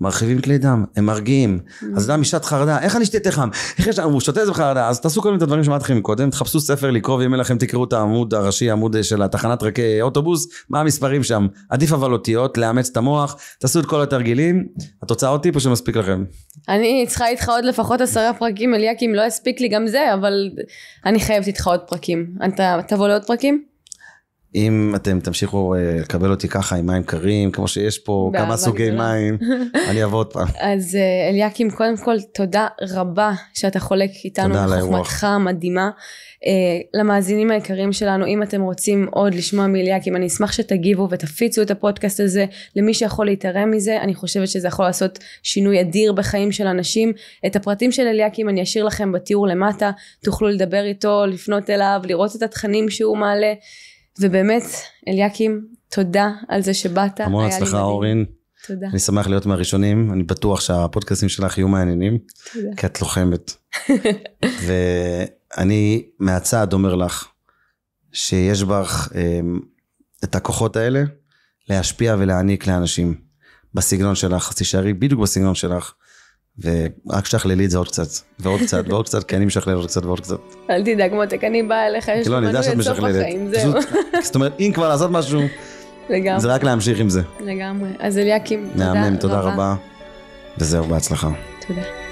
מרחיבים כלי דם, הם מרגיעים. אז אדם משעת חרדה, איך אני אשתה תחם? איך יש... הוא שותה את זה בחרדה, אז תעשו כל מיני דברים הדברים לכם קודם, תחפשו ספר לקרוא, ואם אין לכם תקראו את העמוד הראשי, העמוד אה, של התחנת רכי אוטובוס, מה המספרים שם. עדיף אבל אותיות, לאמץ את המוח, תעשו את כל התרגילים, התוצאות היא פשוט מספיק לכם. אני צריכה איתך עוד לפחות עשרה פרקים, אליה, כי אם לא יספיק לי גם זה, אבל אני חייבת איתך עוד פרקים. אתה תבוא לעוד פרקים? אם אתם תמשיכו אה, לקבל אותי ככה עם מים קרים, כמו שיש פה כמה סוגי מים, אני אבוא עוד פעם. אז אה, אליקים, קודם כל תודה רבה שאתה חולק איתנו על חוכמתך המדהימה. אה, למאזינים היקרים שלנו, אם אתם רוצים עוד לשמוע מאליקים, אני אשמח שתגיבו ותפיצו את הפודקאסט הזה למי שיכול להתערם מזה. אני חושבת שזה יכול לעשות שינוי אדיר בחיים של אנשים. את הפרטים של אליקים אני אשאיר לכם בתיאור למטה, תוכלו לדבר איתו, לפנות אליו, לראות את התכנים שהוא מעלה. ובאמת, אליקים, תודה על זה שבאת. המון הצלחה, אורין. תודה. אני שמח להיות מהראשונים, אני בטוח שהפודקאסים שלך יהיו מעניינים. תודה. כי את לוחמת. ואני מהצד אומר לך, שיש בך אמ, את הכוחות האלה להשפיע ולהעניק לאנשים. בסגנון שלך, אז תישארי בדיוק בסגנון שלך. ורק שתכללי את זה עוד קצת, ועוד קצת, ועוד קצת, כי אני משכלל עוד קצת ועוד קצת. אל תדאג מותק, אני באה אליך, יש לא, לך מנוי עד החיים, זהו. זאת אומרת, אם כבר לעשות משהו, זה רק להמשיך עם זה. לגמרי. אז אליקים, תודה רבה. מהמם, תודה רבה, וזהו, בהצלחה. תודה.